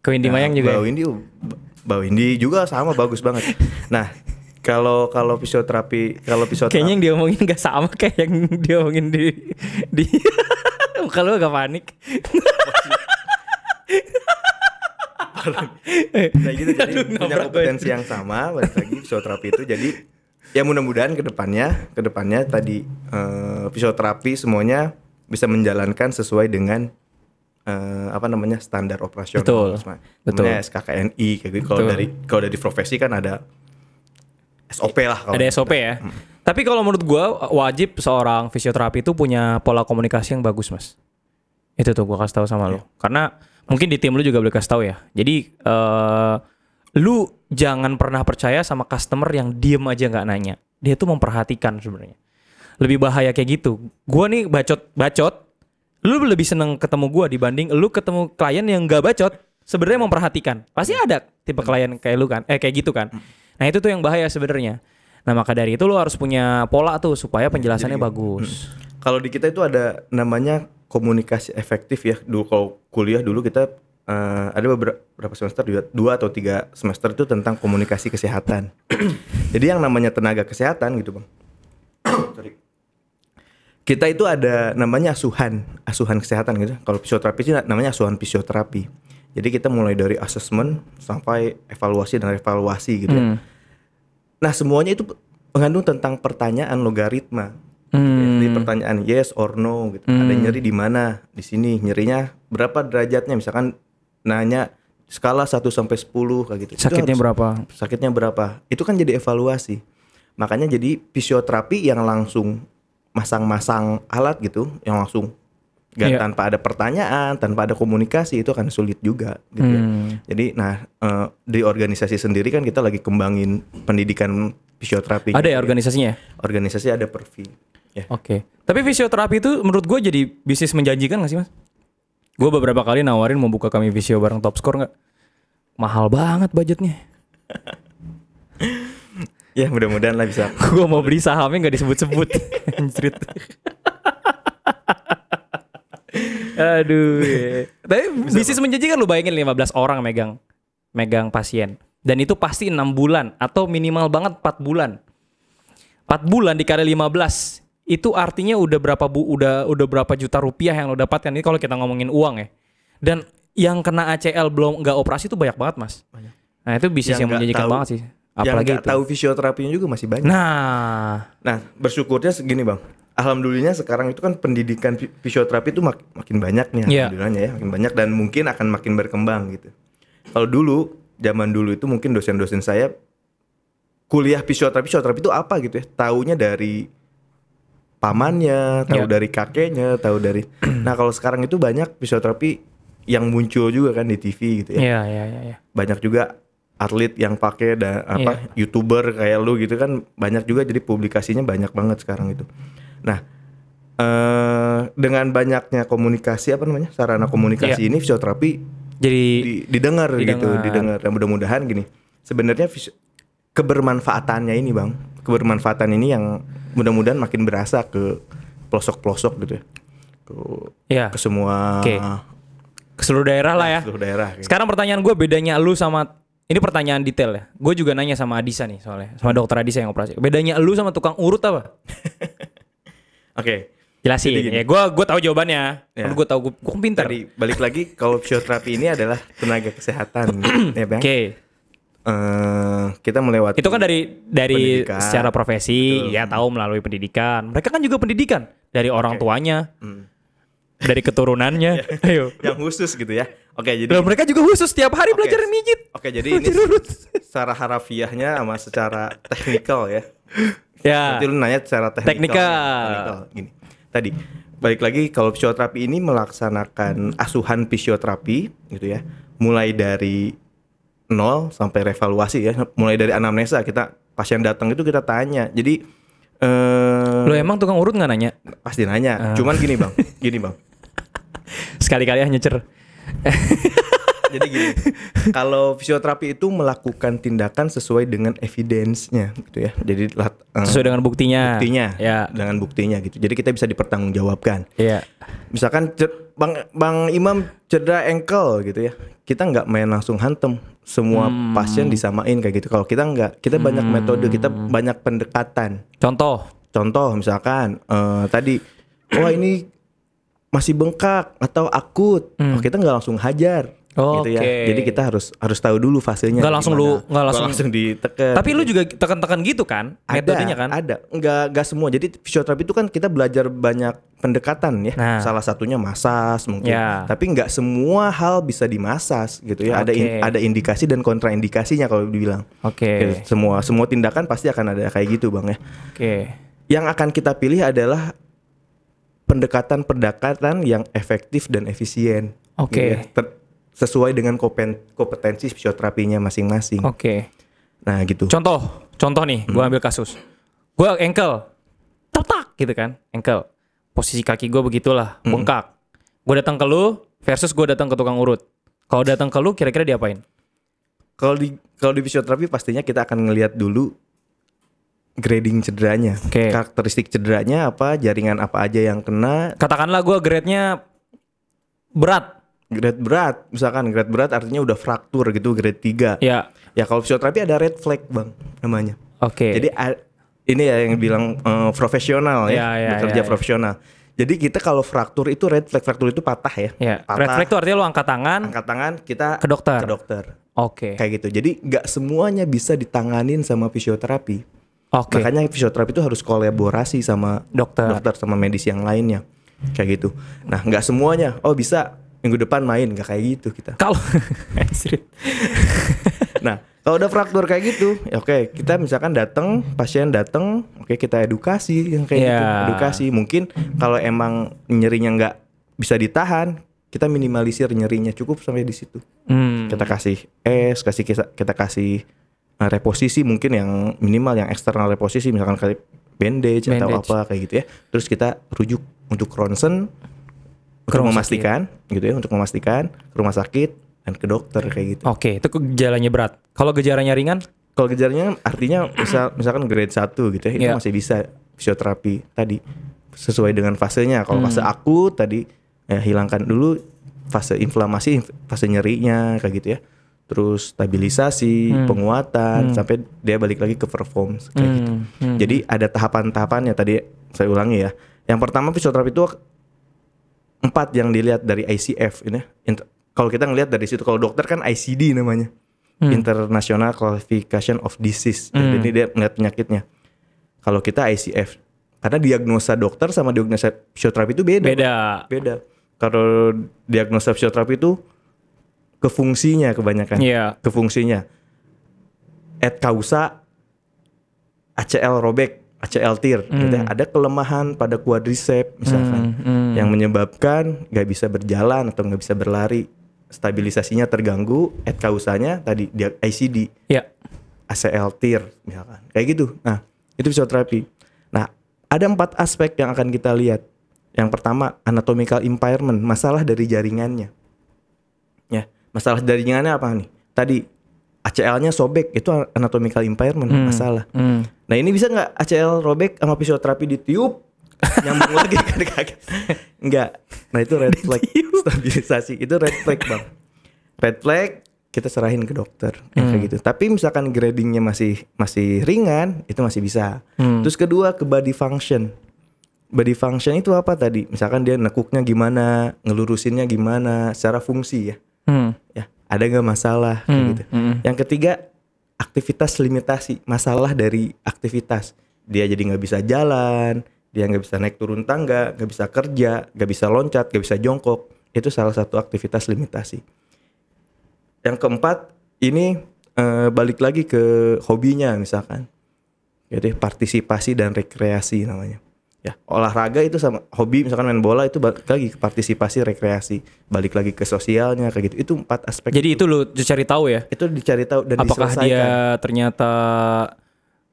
Ke Windy nah, Mayang juga. bawindi ya? Bawindi juga sama bagus banget. *laughs* Nah, kalau kalau fisioterapi kalau fisioterapi kayaknya yang diomongin gak sama kayak yang diomongin di di kalau *laughs* agak panik nah gitu jadi Aduh, punya kompetensi yang sama balik lagi fisioterapi itu jadi ya mudah-mudahan kedepannya kedepannya tadi uh, fisioterapi semuanya bisa menjalankan sesuai dengan uh, apa namanya standar operasional betul namanya betul SKKNI kayak gitu kalau dari kalau dari profesi kan ada SOP lah. Kalau ada SOP ya. Hmm. Tapi kalau menurut gue wajib seorang fisioterapi itu punya pola komunikasi yang bagus mas. Itu tuh gue kasih tahu sama yeah. lo. Karena mungkin di tim lu juga boleh kasih tahu ya. Jadi uh, lu jangan pernah percaya sama customer yang diem aja nggak nanya. Dia tuh memperhatikan sebenarnya. Lebih bahaya kayak gitu. Gue nih bacot bacot. Lu lebih seneng ketemu gue dibanding lu ketemu klien yang nggak bacot. Sebenarnya memperhatikan. Pasti mm. ada tipe mm. klien kayak lu kan. Eh kayak gitu kan. Hmm Nah itu tuh yang bahaya sebenarnya. Nah maka dari itu lo harus punya pola tuh supaya penjelasannya Jadi, bagus. Hmm. Kalau di kita itu ada namanya komunikasi efektif ya. Dulu kalau kuliah dulu kita uh, ada beberapa semester dua, dua atau tiga semester itu tentang komunikasi kesehatan. *clears throat* Jadi yang namanya tenaga kesehatan gitu bang. *clears throat* Kita itu ada namanya asuhan, asuhan kesehatan gitu. Kalau fisioterapi sih namanya asuhan fisioterapi. Jadi kita mulai dari assessment sampai evaluasi dan revaluasi gitu ya. Hmm. Nah, semuanya itu mengandung tentang pertanyaan logaritma. Hmm. Jadi pertanyaan yes or no gitu. Hmm. Ada nyeri di mana? Di sini nyerinya berapa derajatnya misalkan nanya skala 1 sampai sepuluh, kayak gitu. Sakitnya harus, berapa? Sakitnya berapa? Itu kan jadi evaluasi. Makanya jadi fisioterapi yang langsung masang-masang alat gitu, yang langsung Gak, yeah. tanpa ada pertanyaan, tanpa ada komunikasi itu akan sulit juga. Gitu ya. hmm. Jadi, nah uh, di organisasi sendiri kan kita lagi kembangin pendidikan fisioterapi. Ada ya, gitu ya. organisasinya? Ya? Organisasi ada pervi. Ya. Oke. Okay. Tapi fisioterapi itu menurut gue jadi bisnis menjanjikan gak sih mas? Gue beberapa kali nawarin mau buka kami visio bareng top score nggak? Mahal banget budgetnya. *laughs* ya mudah-mudahan lah bisa. *laughs* gue mau beli sahamnya nggak disebut-sebut. *laughs* Aduh. Ya. Tapi bisnis menjanjikan lu bayangin 15 orang megang megang pasien. Dan itu pasti 6 bulan atau minimal banget 4 bulan. 4 bulan dikali 15 itu artinya udah berapa bu udah udah berapa juta rupiah yang lo dapatkan ini kalau kita ngomongin uang ya dan yang kena ACL belum nggak operasi itu banyak banget mas banyak. nah itu bisnis yang, yang menjanjikan tahu, banget sih apalagi yang gak itu. tahu fisioterapinya juga masih banyak nah nah bersyukurnya segini bang alhamdulillah sekarang itu kan pendidikan fisioterapi itu mak makin banyak nih yeah. ya makin banyak dan mungkin akan makin berkembang gitu. Kalau dulu zaman dulu itu mungkin dosen-dosen saya kuliah fisioterapi fisioterapi itu apa gitu ya taunya dari pamannya tahu yeah. dari kakeknya tahu dari *clears throat* nah kalau sekarang itu banyak fisioterapi yang muncul juga kan di TV gitu ya yeah, yeah, yeah, yeah. banyak juga atlet yang pakai dan apa yeah. youtuber kayak lu gitu kan banyak juga jadi publikasinya banyak banget sekarang itu Nah, eh, dengan banyaknya komunikasi apa namanya sarana komunikasi yeah. ini fisioterapi jadi di, didengar, gitu, didengar gitu, didengar. Dan mudah-mudahan gini, sebenarnya kebermanfaatannya ini bang, kebermanfaatan ini yang mudah-mudahan makin berasa ke pelosok-pelosok gitu ya, ke, yeah. ke semua. Okay. Ke seluruh daerah lah ya. Seluruh daerah. Gitu. Sekarang pertanyaan gue bedanya lu sama ini pertanyaan detail ya. Gue juga nanya sama Adisa nih soalnya, sama dokter Adisa yang operasi. Bedanya lu sama tukang urut apa? *laughs* Oke. Jelasin. Jadi Ya, Gua gue tahu jawabannya. Ya. Gua tahu gua, gue pintar. Tadi balik lagi kalau fisioterapi ini adalah tenaga kesehatan, *clears throat* ya bang. Oke. Okay. Uh, eh, kita melewati itu kan dari dari pendidikan. secara profesi Betul. ya tahu melalui pendidikan mereka kan juga pendidikan dari orang tuanya hmm. dari keturunannya *laughs* ya. ayo yang khusus gitu ya oke jadi Loh, mereka juga khusus tiap hari okay. belajar mijit oke okay, jadi *laughs* ini secara harafiahnya sama secara *laughs* teknikal ya Ya. Nanti lu nanya secara teknikal. Ya? Teknikal. Gini. Tadi balik lagi kalau fisioterapi ini melaksanakan asuhan fisioterapi gitu ya. Mulai dari nol sampai revaluasi ya. Mulai dari anamnesa kita pasien datang itu kita tanya. Jadi eh Lu emang tukang urut nggak nanya? Pasti nanya. Uh. Cuman gini, Bang. gini, Bang. *laughs* Sekali-kali hanya cer. *laughs* Jadi gini, kalau fisioterapi itu melakukan tindakan sesuai dengan evidence evidensnya gitu ya. Jadi eh, sesuai dengan buktinya. Buktinya. Ya. Dengan buktinya gitu. Jadi kita bisa dipertanggungjawabkan. Iya. Misalkan Bang Bang Imam cedera ankle gitu ya. Kita nggak main langsung hantem. Semua hmm. pasien disamain kayak gitu. Kalau kita nggak, kita hmm. banyak metode, kita banyak pendekatan. Contoh, contoh misalkan uh, tadi wah oh, ini masih bengkak atau akut. Hmm. Oh, kita nggak langsung hajar. Oh, gitu ya. okay. Jadi kita harus harus tahu dulu fasenya. Gak langsung lu, gak langsung, gak langsung diteken. Tapi lu juga tekan-tekan gitu kan? Ada, metodenya kan? Ada. Enggak enggak semua. Jadi fisioterapi itu kan kita belajar banyak pendekatan ya. Nah. Salah satunya masas mungkin. Yeah. Tapi enggak semua hal bisa dimasas gitu ya. Okay. Ada in, ada indikasi dan kontraindikasinya kalau dibilang. Oke. Okay. Gitu. Semua semua tindakan pasti akan ada kayak gitu, Bang ya. Oke. Okay. Yang akan kita pilih adalah pendekatan-pendekatan yang efektif dan efisien. Oke. Okay. Gitu ya sesuai dengan kompetensi fisioterapinya masing-masing. Oke. Okay. Nah gitu. Contoh, contoh nih, gue hmm. ambil kasus, gue ankle, tetak gitu kan, engkel, posisi kaki gue begitulah, hmm. bengkak. Gue datang ke lu versus gue datang ke tukang urut. Kalau datang ke lu kira-kira diapain? Kalau di kalau di fisioterapi pastinya kita akan ngelihat dulu grading cederanya, okay. karakteristik cederanya apa, jaringan apa aja yang kena. Katakanlah gue grade-nya berat, grade berat, misalkan grade berat artinya udah fraktur gitu grade 3. Ya. Ya kalau fisioterapi ada red flag, Bang, namanya. Oke. Okay. Jadi ini ya yang bilang uh, profesional ya, ya, ya, ya bekerja ya, ya. profesional. Jadi kita kalau fraktur itu red flag fraktur itu patah ya. ya. Patah, red flag itu artinya lu angkat tangan. Angkat tangan kita ke dokter. Ke dokter. Oke. Okay. Kayak gitu. Jadi nggak semuanya bisa ditanganin sama fisioterapi. Oke. Okay. Makanya fisioterapi itu harus kolaborasi sama dokter, dokter sama medis yang lainnya. Kayak gitu. Nah, nggak semuanya. Oh bisa minggu depan main gak kayak gitu kita *laughs* kalau *laughs* nah kalau udah fraktur kayak gitu ya oke kita misalkan datang pasien datang oke kita edukasi yang kayak yeah. gitu iya. edukasi mungkin kalau emang nyerinya nggak bisa ditahan kita minimalisir nyerinya cukup sampai di situ hmm. kita kasih es kasih kita, kita kasih eh, reposisi mungkin yang minimal yang eksternal reposisi misalkan bandage, bandage atau apa kayak gitu ya terus kita rujuk untuk ronsen untuk rumah memastikan sakit. gitu ya untuk memastikan ke rumah sakit dan ke dokter kayak gitu. Oke, okay, itu gejalanya berat. Kalau gejalanya ringan? Kalau gejalanya artinya misal misalkan grade 1 gitu ya, itu iya. masih bisa fisioterapi tadi sesuai dengan fasenya. Kalau hmm. fase aku tadi ya hilangkan dulu fase inflamasi, fase nyerinya kayak gitu ya. Terus stabilisasi, hmm. penguatan hmm. sampai dia balik lagi ke perform kayak gitu. hmm. gitu. Hmm. Jadi ada tahapan-tahapannya tadi saya ulangi ya. Yang pertama fisioterapi itu empat yang dilihat dari ICF ini. Kalau kita ngelihat dari situ, kalau dokter kan ICD namanya, hmm. International Classification of Disease. Hmm. Jadi dia ngeliat penyakitnya. Kalau kita ICF, karena diagnosa dokter sama diagnosa fisioterapi itu beda. Beda. Beda. Kalau diagnosa fisioterapi itu ke fungsinya kebanyakan. Iya. Yeah. Ke fungsinya. Et causa ACL robek ACL tear mm. gitu ya. Hmm. ada kelemahan pada quadriceps misalkan mm. Mm. yang menyebabkan nggak bisa berjalan atau nggak bisa berlari stabilisasinya terganggu at kausanya tadi dia ICD yeah. ACL tear misalkan kayak gitu nah itu fisioterapi nah ada empat aspek yang akan kita lihat yang pertama anatomical impairment masalah dari jaringannya ya masalah dari jaringannya apa nih tadi ACL-nya sobek itu anatomical impairment hmm. masalah. Hmm. Nah ini bisa nggak ACL robek sama fisioterapi ditiup nyambung *laughs* lagi kaki kaget? Enggak. Kan. Nah itu red flag stabilisasi itu red flag bang. Red flag kita serahin ke dokter hmm. kayak gitu. Tapi misalkan gradingnya masih masih ringan itu masih bisa. Hmm. Terus kedua ke body function. Body function itu apa tadi? Misalkan dia nekuknya gimana, ngelurusinnya gimana, secara fungsi ya. Hmm. Ya ada nggak masalah hmm. kayak gitu. Hmm. Yang ketiga aktivitas limitasi masalah dari aktivitas dia jadi nggak bisa jalan dia nggak bisa naik turun tangga nggak bisa kerja nggak bisa loncat nggak bisa jongkok itu salah satu aktivitas limitasi yang keempat ini eh, balik lagi ke hobinya misalkan jadi partisipasi dan rekreasi namanya ya olahraga itu sama hobi misalkan main bola itu balik lagi ke partisipasi rekreasi balik lagi ke sosialnya kayak gitu itu empat aspek jadi itu, itu lo cari tahu ya itu dicari tahu dan apakah dia ternyata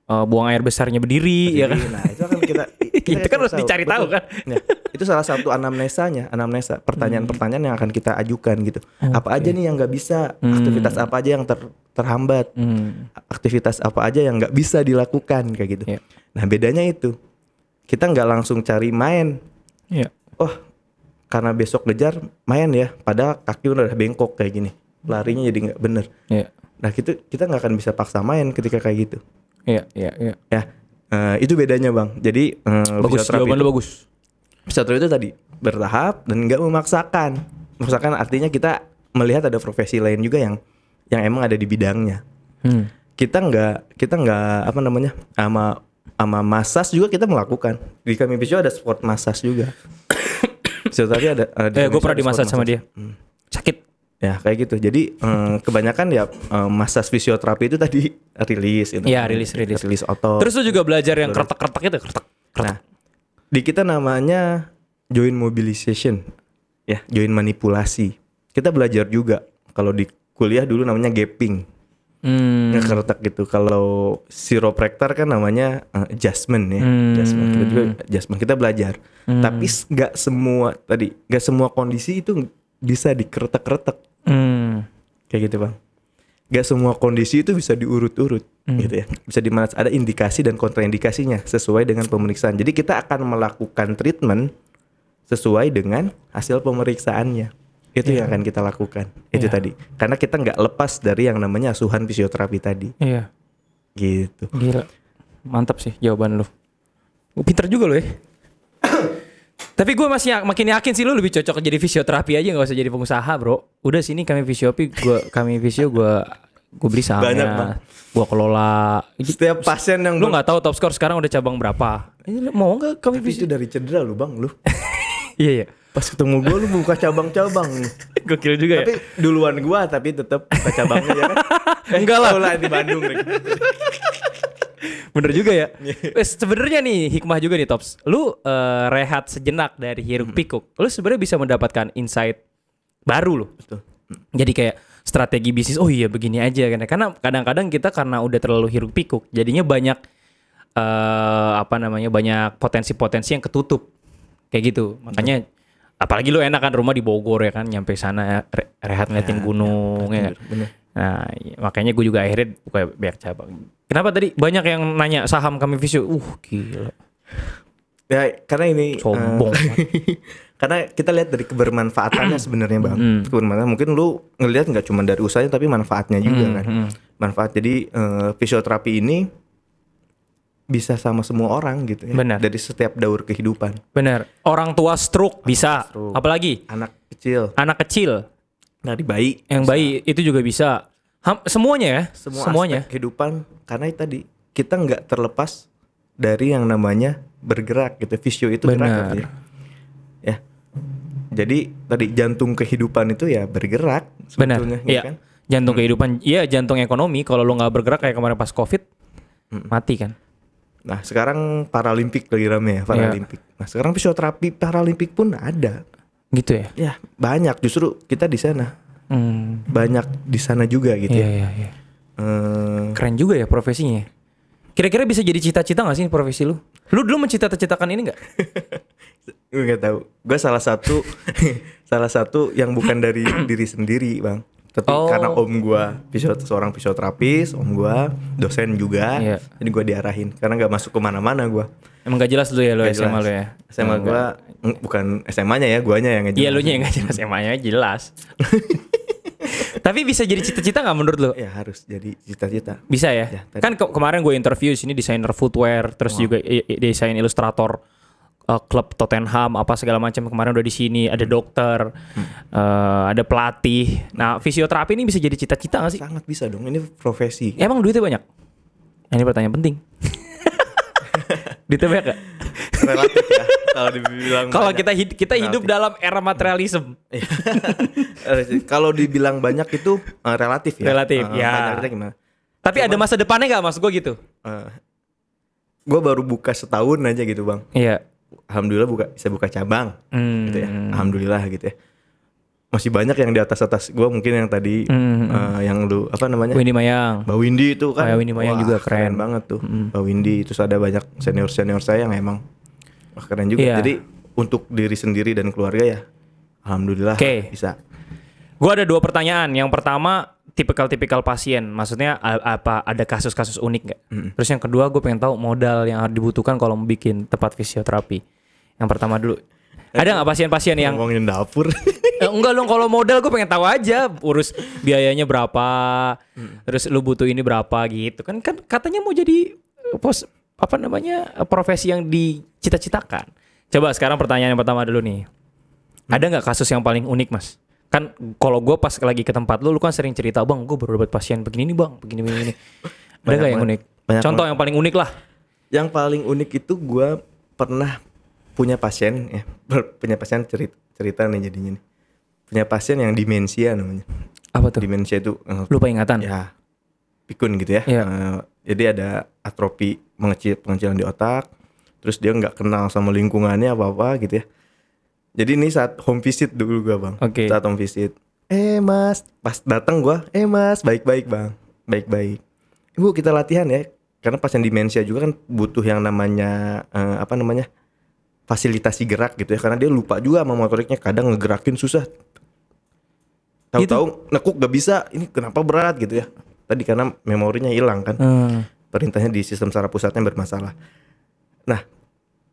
uh, buang air besarnya berdiri, berdiri ya kan nah itu akan *laughs* kita, kita itu kan harus dicari tahu kan ya, itu salah satu anamnesanya anamnesa pertanyaan-pertanyaan yang akan kita ajukan gitu okay. apa aja nih yang nggak bisa hmm. aktivitas apa aja yang ter, terhambat hmm. aktivitas apa aja yang nggak bisa dilakukan kayak gitu yeah. nah bedanya itu kita nggak langsung cari main. Iya. Oh, karena besok ngejar main ya, padahal kaki udah bengkok kayak gini, larinya jadi nggak bener. Iya. Nah gitu kita nggak akan bisa paksa main ketika kayak gitu. Iya, iya, iya. Ya, uh, itu bedanya bang. Jadi uh, bagus jawaban lu bagus. Psikiatri itu tadi bertahap dan nggak memaksakan. Memaksakan artinya kita melihat ada profesi lain juga yang yang emang ada di bidangnya. Hmm. Kita nggak kita nggak apa namanya sama sama masas juga kita melakukan di kami bisu ada sport masas juga so, *coughs* tadi ada, ada eh, gue pernah di sama dia hmm. sakit ya kayak gitu jadi um, kebanyakan ya um, eh, masas fisioterapi itu tadi rilis gitu ya rilis rilis rilis otot terus lu juga belajar yang kertek kertek itu kertek nah di kita namanya joint mobilization ya joint manipulasi kita belajar juga kalau di kuliah dulu namanya gaping hmm. ngekeretak gitu. Kalau siropraktor kan namanya eh, adjustment ya, hmm. adjustment. Kita juga adjustment kita belajar. Hmm. Tapi nggak semua tadi, nggak semua kondisi itu bisa dikeretak-keretak. Hmm. Kayak gitu bang. Gak semua kondisi itu bisa diurut-urut, hmm. gitu ya. Bisa dimana ada indikasi dan kontraindikasinya sesuai dengan pemeriksaan. Jadi kita akan melakukan treatment sesuai dengan hasil pemeriksaannya itu yeah. yang iya. akan kita lakukan itu yeah. tadi karena kita nggak lepas dari yang namanya asuhan fisioterapi tadi iya yeah. gitu gila mantap sih jawaban lu pinter juga lo ya *coughs* tapi gue masih ya, makin yakin sih lu lebih cocok jadi fisioterapi aja nggak usah jadi pengusaha bro udah sini kami fisiopi gue kami fisio gue gue beli sahamnya ya. gue kelola setiap pasien yang lu nggak tahu top score sekarang udah cabang berapa mau nggak kami Tapi fisio dari cedera lu bang lu *laughs* iya iya pas ketemu gue lu buka cabang-cabang nih. *laughs* kira juga tapi, ya. Tapi duluan gue tapi tetep buka cabangnya ya kan. *laughs* Eh, Enggak lah. lah di Bandung. *laughs* Bener juga ya. Wes iya. eh, sebenarnya nih hikmah juga nih Tops. Lu uh, rehat sejenak dari hiruk hmm. pikuk. Lu sebenarnya bisa mendapatkan insight baru lo. Betul. Hmm. Jadi kayak strategi bisnis. Oh iya begini aja karena gitu. karena kadang-kadang kita karena udah terlalu hiruk pikuk jadinya banyak uh, apa namanya banyak potensi-potensi yang ketutup kayak gitu. Makanya Betul apalagi lu enak kan rumah di Bogor ya kan nyampe sana ya, re rehat ngeliatin ya, gunung ya, ya kan? Nah, iya, makanya gue juga akhirnya buka banyak cabang. Kenapa tadi banyak yang nanya saham kami visio? Uh, gila. Ya, karena ini sombong. Uh, *laughs* karena kita lihat dari kebermanfaatannya *clears throat* sebenarnya, Bang. Mm. Kebermanfaatan mungkin lu ngelihat nggak cuma dari usahanya tapi manfaatnya juga mm. kan. Mm. Manfaat jadi uh, fisioterapi ini bisa sama semua orang gitu ya. Benar. Dari setiap daur kehidupan. Benar. Orang tua stroke bisa. Stroke. Apalagi anak kecil. Anak kecil. Dari bayi. Yang bisa. bayi itu juga bisa. Ham, semuanya ya. Semua semuanya. Aspek kehidupan karena tadi kita nggak terlepas dari yang namanya bergerak gitu. Visio itu Benar. gitu ya. ya. Jadi tadi jantung kehidupan itu ya bergerak Benar. Ya iya. ya. kan. Jantung hmm. kehidupan, iya jantung ekonomi. Kalau lo nggak bergerak kayak kemarin pas covid, hmm. mati kan Nah sekarang Paralimpik lagi rame ya Paralimpik. Yeah. Nah sekarang fisioterapi Paralimpik pun ada. Gitu ya? Ya banyak justru kita di sana. Hmm. Banyak di sana juga gitu yeah, ya. Yeah, iya, iya. Keren juga ya profesinya. Ya. Kira-kira bisa jadi cita-cita gak sih profesi lu? Lu dulu mencita-citakan ini gak? *laughs* gue gak tahu. Gue salah satu *laughs* salah satu yang bukan dari *clears throat* diri sendiri bang tapi oh. karena om gue fisiot seorang fisioterapis om gua dosen juga iya. jadi gue diarahin karena nggak masuk kemana-mana gua emang gak jelas dulu ya lo sama SMA lo ya SMA oh, gue bukan SMA-nya ya guanya yang gak iya, jelas iya lo nya yang gak jelas SMA-nya jelas *laughs* tapi bisa jadi cita-cita gak menurut lo ya harus jadi cita-cita bisa ya, ya kan ke kemarin gue interview sini desainer footwear terus wow. juga desain ilustrator uh, klub Tottenham apa segala macam kemarin udah di sini ada dokter hmm. uh, ada pelatih nah fisioterapi ini bisa jadi cita-cita nggak sih sangat bisa dong ini profesi emang duitnya banyak nah, ini pertanyaan penting *laughs* duitnya banyak gak? relatif ya kalau dibilang kalau kita hid kita relatif. hidup dalam era materialisme iya. *laughs* kalau dibilang banyak itu uh, relatif ya relatif uh, ya tapi Cuma, ada masa depannya gak mas gue gitu uh, gue baru buka setahun aja gitu bang iya alhamdulillah buka bisa buka cabang hmm. gitu ya alhamdulillah gitu ya masih banyak yang di atas atas gue mungkin yang tadi hmm. uh, yang lu apa namanya Windy Mayang Mbak Windy itu kan Mbak Windy Mayang Wah, juga keren. keren banget tuh hmm. Mbak Windy terus ada banyak senior senior saya yang emang Wah, keren juga yeah. jadi untuk diri sendiri dan keluarga ya alhamdulillah okay. bisa gue ada dua pertanyaan yang pertama tipikal-tipikal pasien? Maksudnya apa ada kasus-kasus unik nggak? Mm. Terus yang kedua gue pengen tahu modal yang harus dibutuhkan kalau mau bikin tempat fisioterapi. Yang pertama dulu. Eh, ada nggak pasien-pasien yang ngomongin dapur? *laughs* eh, enggak dong kalau modal gue pengen tahu aja urus biayanya berapa, hmm. terus lu butuh ini berapa gitu kan kan katanya mau jadi pos apa namanya profesi yang dicita-citakan. Coba sekarang pertanyaan yang pertama dulu nih. Hmm. Ada nggak kasus yang paling unik mas? kan kalau gue pas lagi ke tempat lu lu kan sering cerita bang gue baru dapat pasien begini nih bang begini begini ini. *laughs* ada gak yang unik contoh banyak. yang paling unik lah yang paling unik itu gue pernah punya pasien ya punya pasien cerita cerita nih jadinya nih punya pasien yang demensia namanya apa tuh demensia itu eh, lupa ingatan ya pikun gitu ya, ya. Uh, jadi ada atrofi mengecil pengecilan di otak terus dia nggak kenal sama lingkungannya apa apa gitu ya jadi ini saat home visit dulu gua, Bang. Oke. Okay. Saat home visit. Eh, Mas, pas datang gua, "Eh, Mas, baik-baik, Bang. Baik-baik." Ibu, kita latihan ya. Karena pasien demensia juga kan butuh yang namanya eh, apa namanya? fasilitasi gerak gitu ya karena dia lupa juga sama motoriknya kadang ngegerakin susah tahu-tahu gitu. nekuk gak bisa ini kenapa berat gitu ya tadi karena memorinya hilang kan hmm. perintahnya di sistem saraf pusatnya bermasalah nah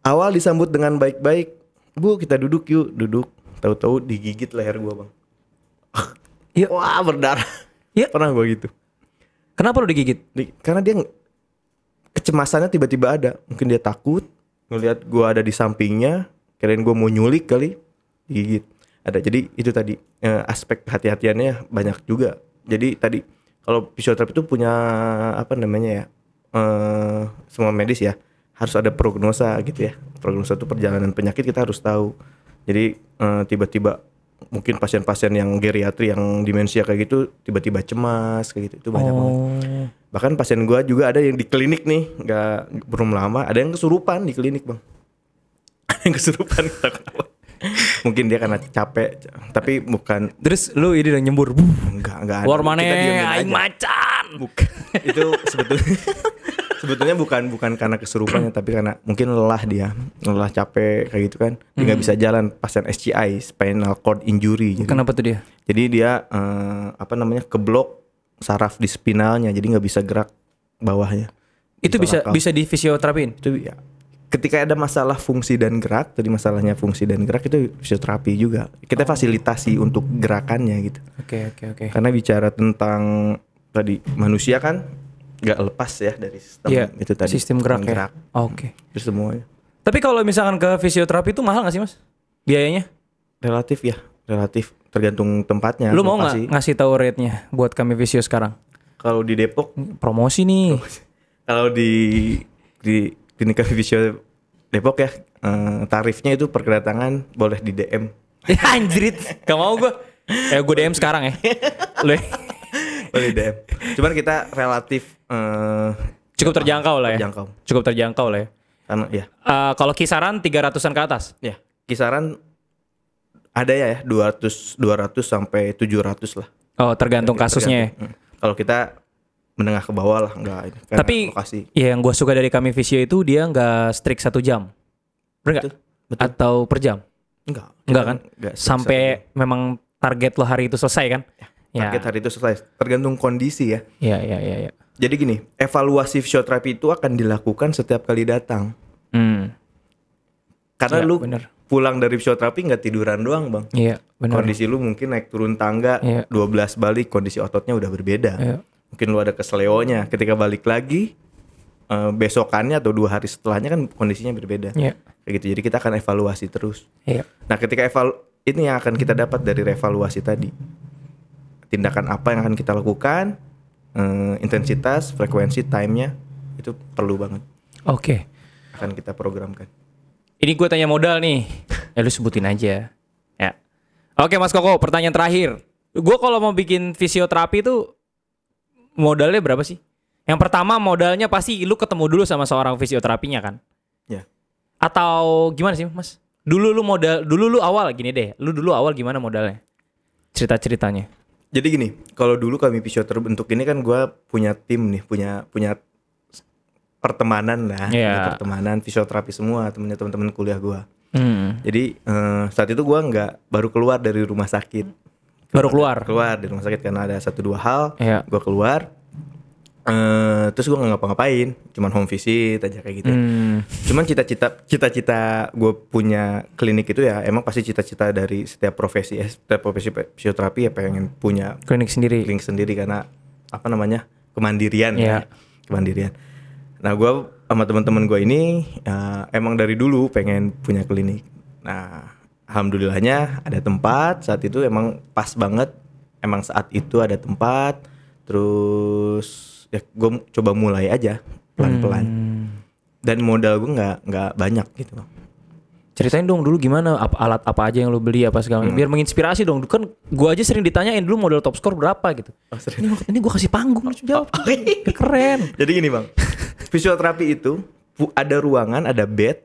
awal disambut dengan baik-baik bu kita duduk yuk duduk tahu-tahu digigit leher gua bang ya. *laughs* wah berdarah ya. pernah gua gitu kenapa lu digigit Di, karena dia kecemasannya tiba-tiba ada mungkin dia takut ngelihat gua ada di sampingnya kirain gua mau nyulik kali digigit ada jadi itu tadi eh, aspek hati hatiannya banyak juga jadi tadi kalau fisioterapi itu punya apa namanya ya eh, semua medis ya harus ada prognosa gitu ya prognosa itu perjalanan penyakit kita harus tahu jadi eh, tiba-tiba mungkin pasien-pasien yang geriatri yang demensia kayak gitu tiba-tiba cemas kayak gitu itu banyak oh. banget bahkan pasien gua juga ada yang di klinik nih nggak belum lama ada yang kesurupan di klinik bang *laughs* ada yang kesurupan mungkin dia karena capek tapi bukan terus lu ini udah nyembur enggak enggak ada. war mana aing macan bukan itu sebetulnya *laughs* sebetulnya bukan bukan karena kesurupannya tapi karena mungkin lelah dia lelah capek kayak gitu kan dia nggak hmm. bisa jalan pasien SCI spinal cord injury jadi. kenapa tuh dia jadi dia eh, apa namanya keblok saraf di spinalnya jadi nggak bisa gerak bawahnya itu bisa akal. bisa di fisioterapiin itu ya ketika ada masalah fungsi dan gerak tadi masalahnya fungsi dan gerak itu fisioterapi juga kita oh. fasilitasi untuk gerakannya gitu oke okay, oke okay, oke okay. karena bicara tentang tadi manusia kan nggak lepas ya dari sistem yeah, itu tadi sistem gerak, Sistem ya. gerak. Hmm, ya. oke okay. terus semuanya tapi kalau misalkan ke fisioterapi itu mahal nggak sih mas biayanya relatif ya relatif tergantung tempatnya lu mau nggak ngasih tahu rate nya buat kami visio sekarang kalau di Depok promosi nih kalau di di klinik visio Depok ya eh, tarifnya itu per kedatangan boleh di DM *laughs* anjrit gak mau gue eh gue DM sekarang ya *laughs* lu boleh DM. Cuman kita relatif uh, cukup terjangkau lah ya. Terjangkau. Cukup terjangkau lah ya. Karena ya. Uh, kalau kisaran 300-an ke atas. Ya, kisaran ada ya 200 ya. 200 sampai 700 lah. Oh, tergantung ya, kasusnya. Tergantung. Ya. Kalau kita menengah ke bawah lah enggak ini. Tapi lokasi. ya yang gue suka dari kami Visio itu dia enggak strict satu jam. enggak? Betul. Atau per jam? Enggak. Enggak kan? Enggak sampai memang target lo hari itu selesai kan? Ya. Ya. target ya. hari itu selesai tergantung kondisi ya iya iya iya ya. jadi gini evaluasi fisioterapi itu akan dilakukan setiap kali datang hmm. karena ya, lu bener. pulang dari fisioterapi nggak tiduran doang bang iya bener. kondisi lu mungkin naik turun tangga ya. 12 balik kondisi ototnya udah berbeda ya. mungkin lu ada keseleonya ketika balik lagi eh, besokannya atau dua hari setelahnya kan kondisinya berbeda. Yeah. Kayak gitu. Jadi kita akan evaluasi terus. Yeah. Nah, ketika evalu ini yang akan kita dapat dari revaluasi tadi tindakan apa yang akan kita lakukan uh, intensitas frekuensi time-nya itu perlu banget oke okay. akan kita programkan ini gue tanya modal nih ya lu sebutin aja ya oke mas koko pertanyaan terakhir gue kalau mau bikin fisioterapi itu modalnya berapa sih yang pertama modalnya pasti lu ketemu dulu sama seorang fisioterapinya kan ya atau gimana sih mas dulu lu modal dulu lu awal gini deh lu dulu awal gimana modalnya cerita ceritanya jadi gini kalau dulu kami pisau terbentuk ini kan gue punya tim nih punya punya pertemanan lah yeah. ya, iya. pertemanan fisioterapi semua temennya teman-teman kuliah gue hmm. jadi eh, saat itu gue nggak baru keluar dari rumah sakit baru keluar keluar dari rumah sakit karena ada satu dua hal yeah. gue keluar Uh, terus gue gak ngapa-ngapain, cuman home visit aja kayak gitu. Hmm. Cuman cita-cita, cita-cita gue punya klinik itu ya emang pasti cita-cita dari setiap profesi ya, setiap profesi fisioterapi ya pengen punya klinik sendiri. Klinik sendiri karena apa namanya kemandirian yeah. ya, kemandirian. Nah gue sama teman-teman gue ini uh, emang dari dulu pengen punya klinik. Nah alhamdulillahnya ada tempat saat itu emang pas banget, emang saat itu ada tempat. Terus ya gue coba mulai aja pelan-pelan hmm. dan modal gue nggak nggak banyak gitu ceritain dong dulu gimana apa, alat apa aja yang lo beli apa segala hmm. biar menginspirasi dong kan gue aja sering ditanyain dulu modal top score berapa gitu oh, ini, ini gue kasih panggung oh, jawab *laughs* keren jadi gini bang fisioterapi *laughs* itu ada ruangan ada bed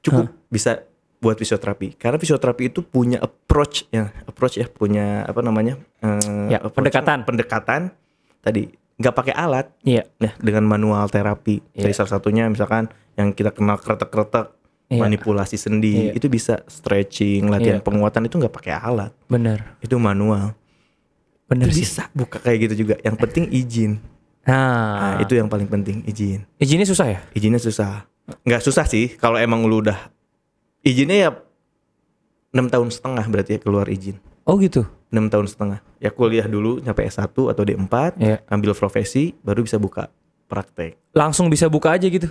cukup huh? bisa buat fisioterapi karena fisioterapi itu punya approach ya approach ya punya apa namanya uh, ya, pendekatan pendekatan tadi nggak pakai alat ya, yeah. dengan manual terapi yeah. dari salah satunya misalkan yang kita kenal kretek-kretek yeah. manipulasi sendi yeah. itu bisa stretching latihan yeah. penguatan itu nggak pakai alat benar, itu manual bener sih. bisa buka kayak gitu juga yang penting izin nah. nah itu yang paling penting izin izinnya susah ya izinnya susah nggak susah sih kalau emang lu udah izinnya ya enam tahun setengah berarti ya keluar izin Oh gitu. 6 tahun setengah. Ya kuliah dulu sampai S1 atau D4, yeah. ambil profesi baru bisa buka praktek. Langsung bisa buka aja gitu.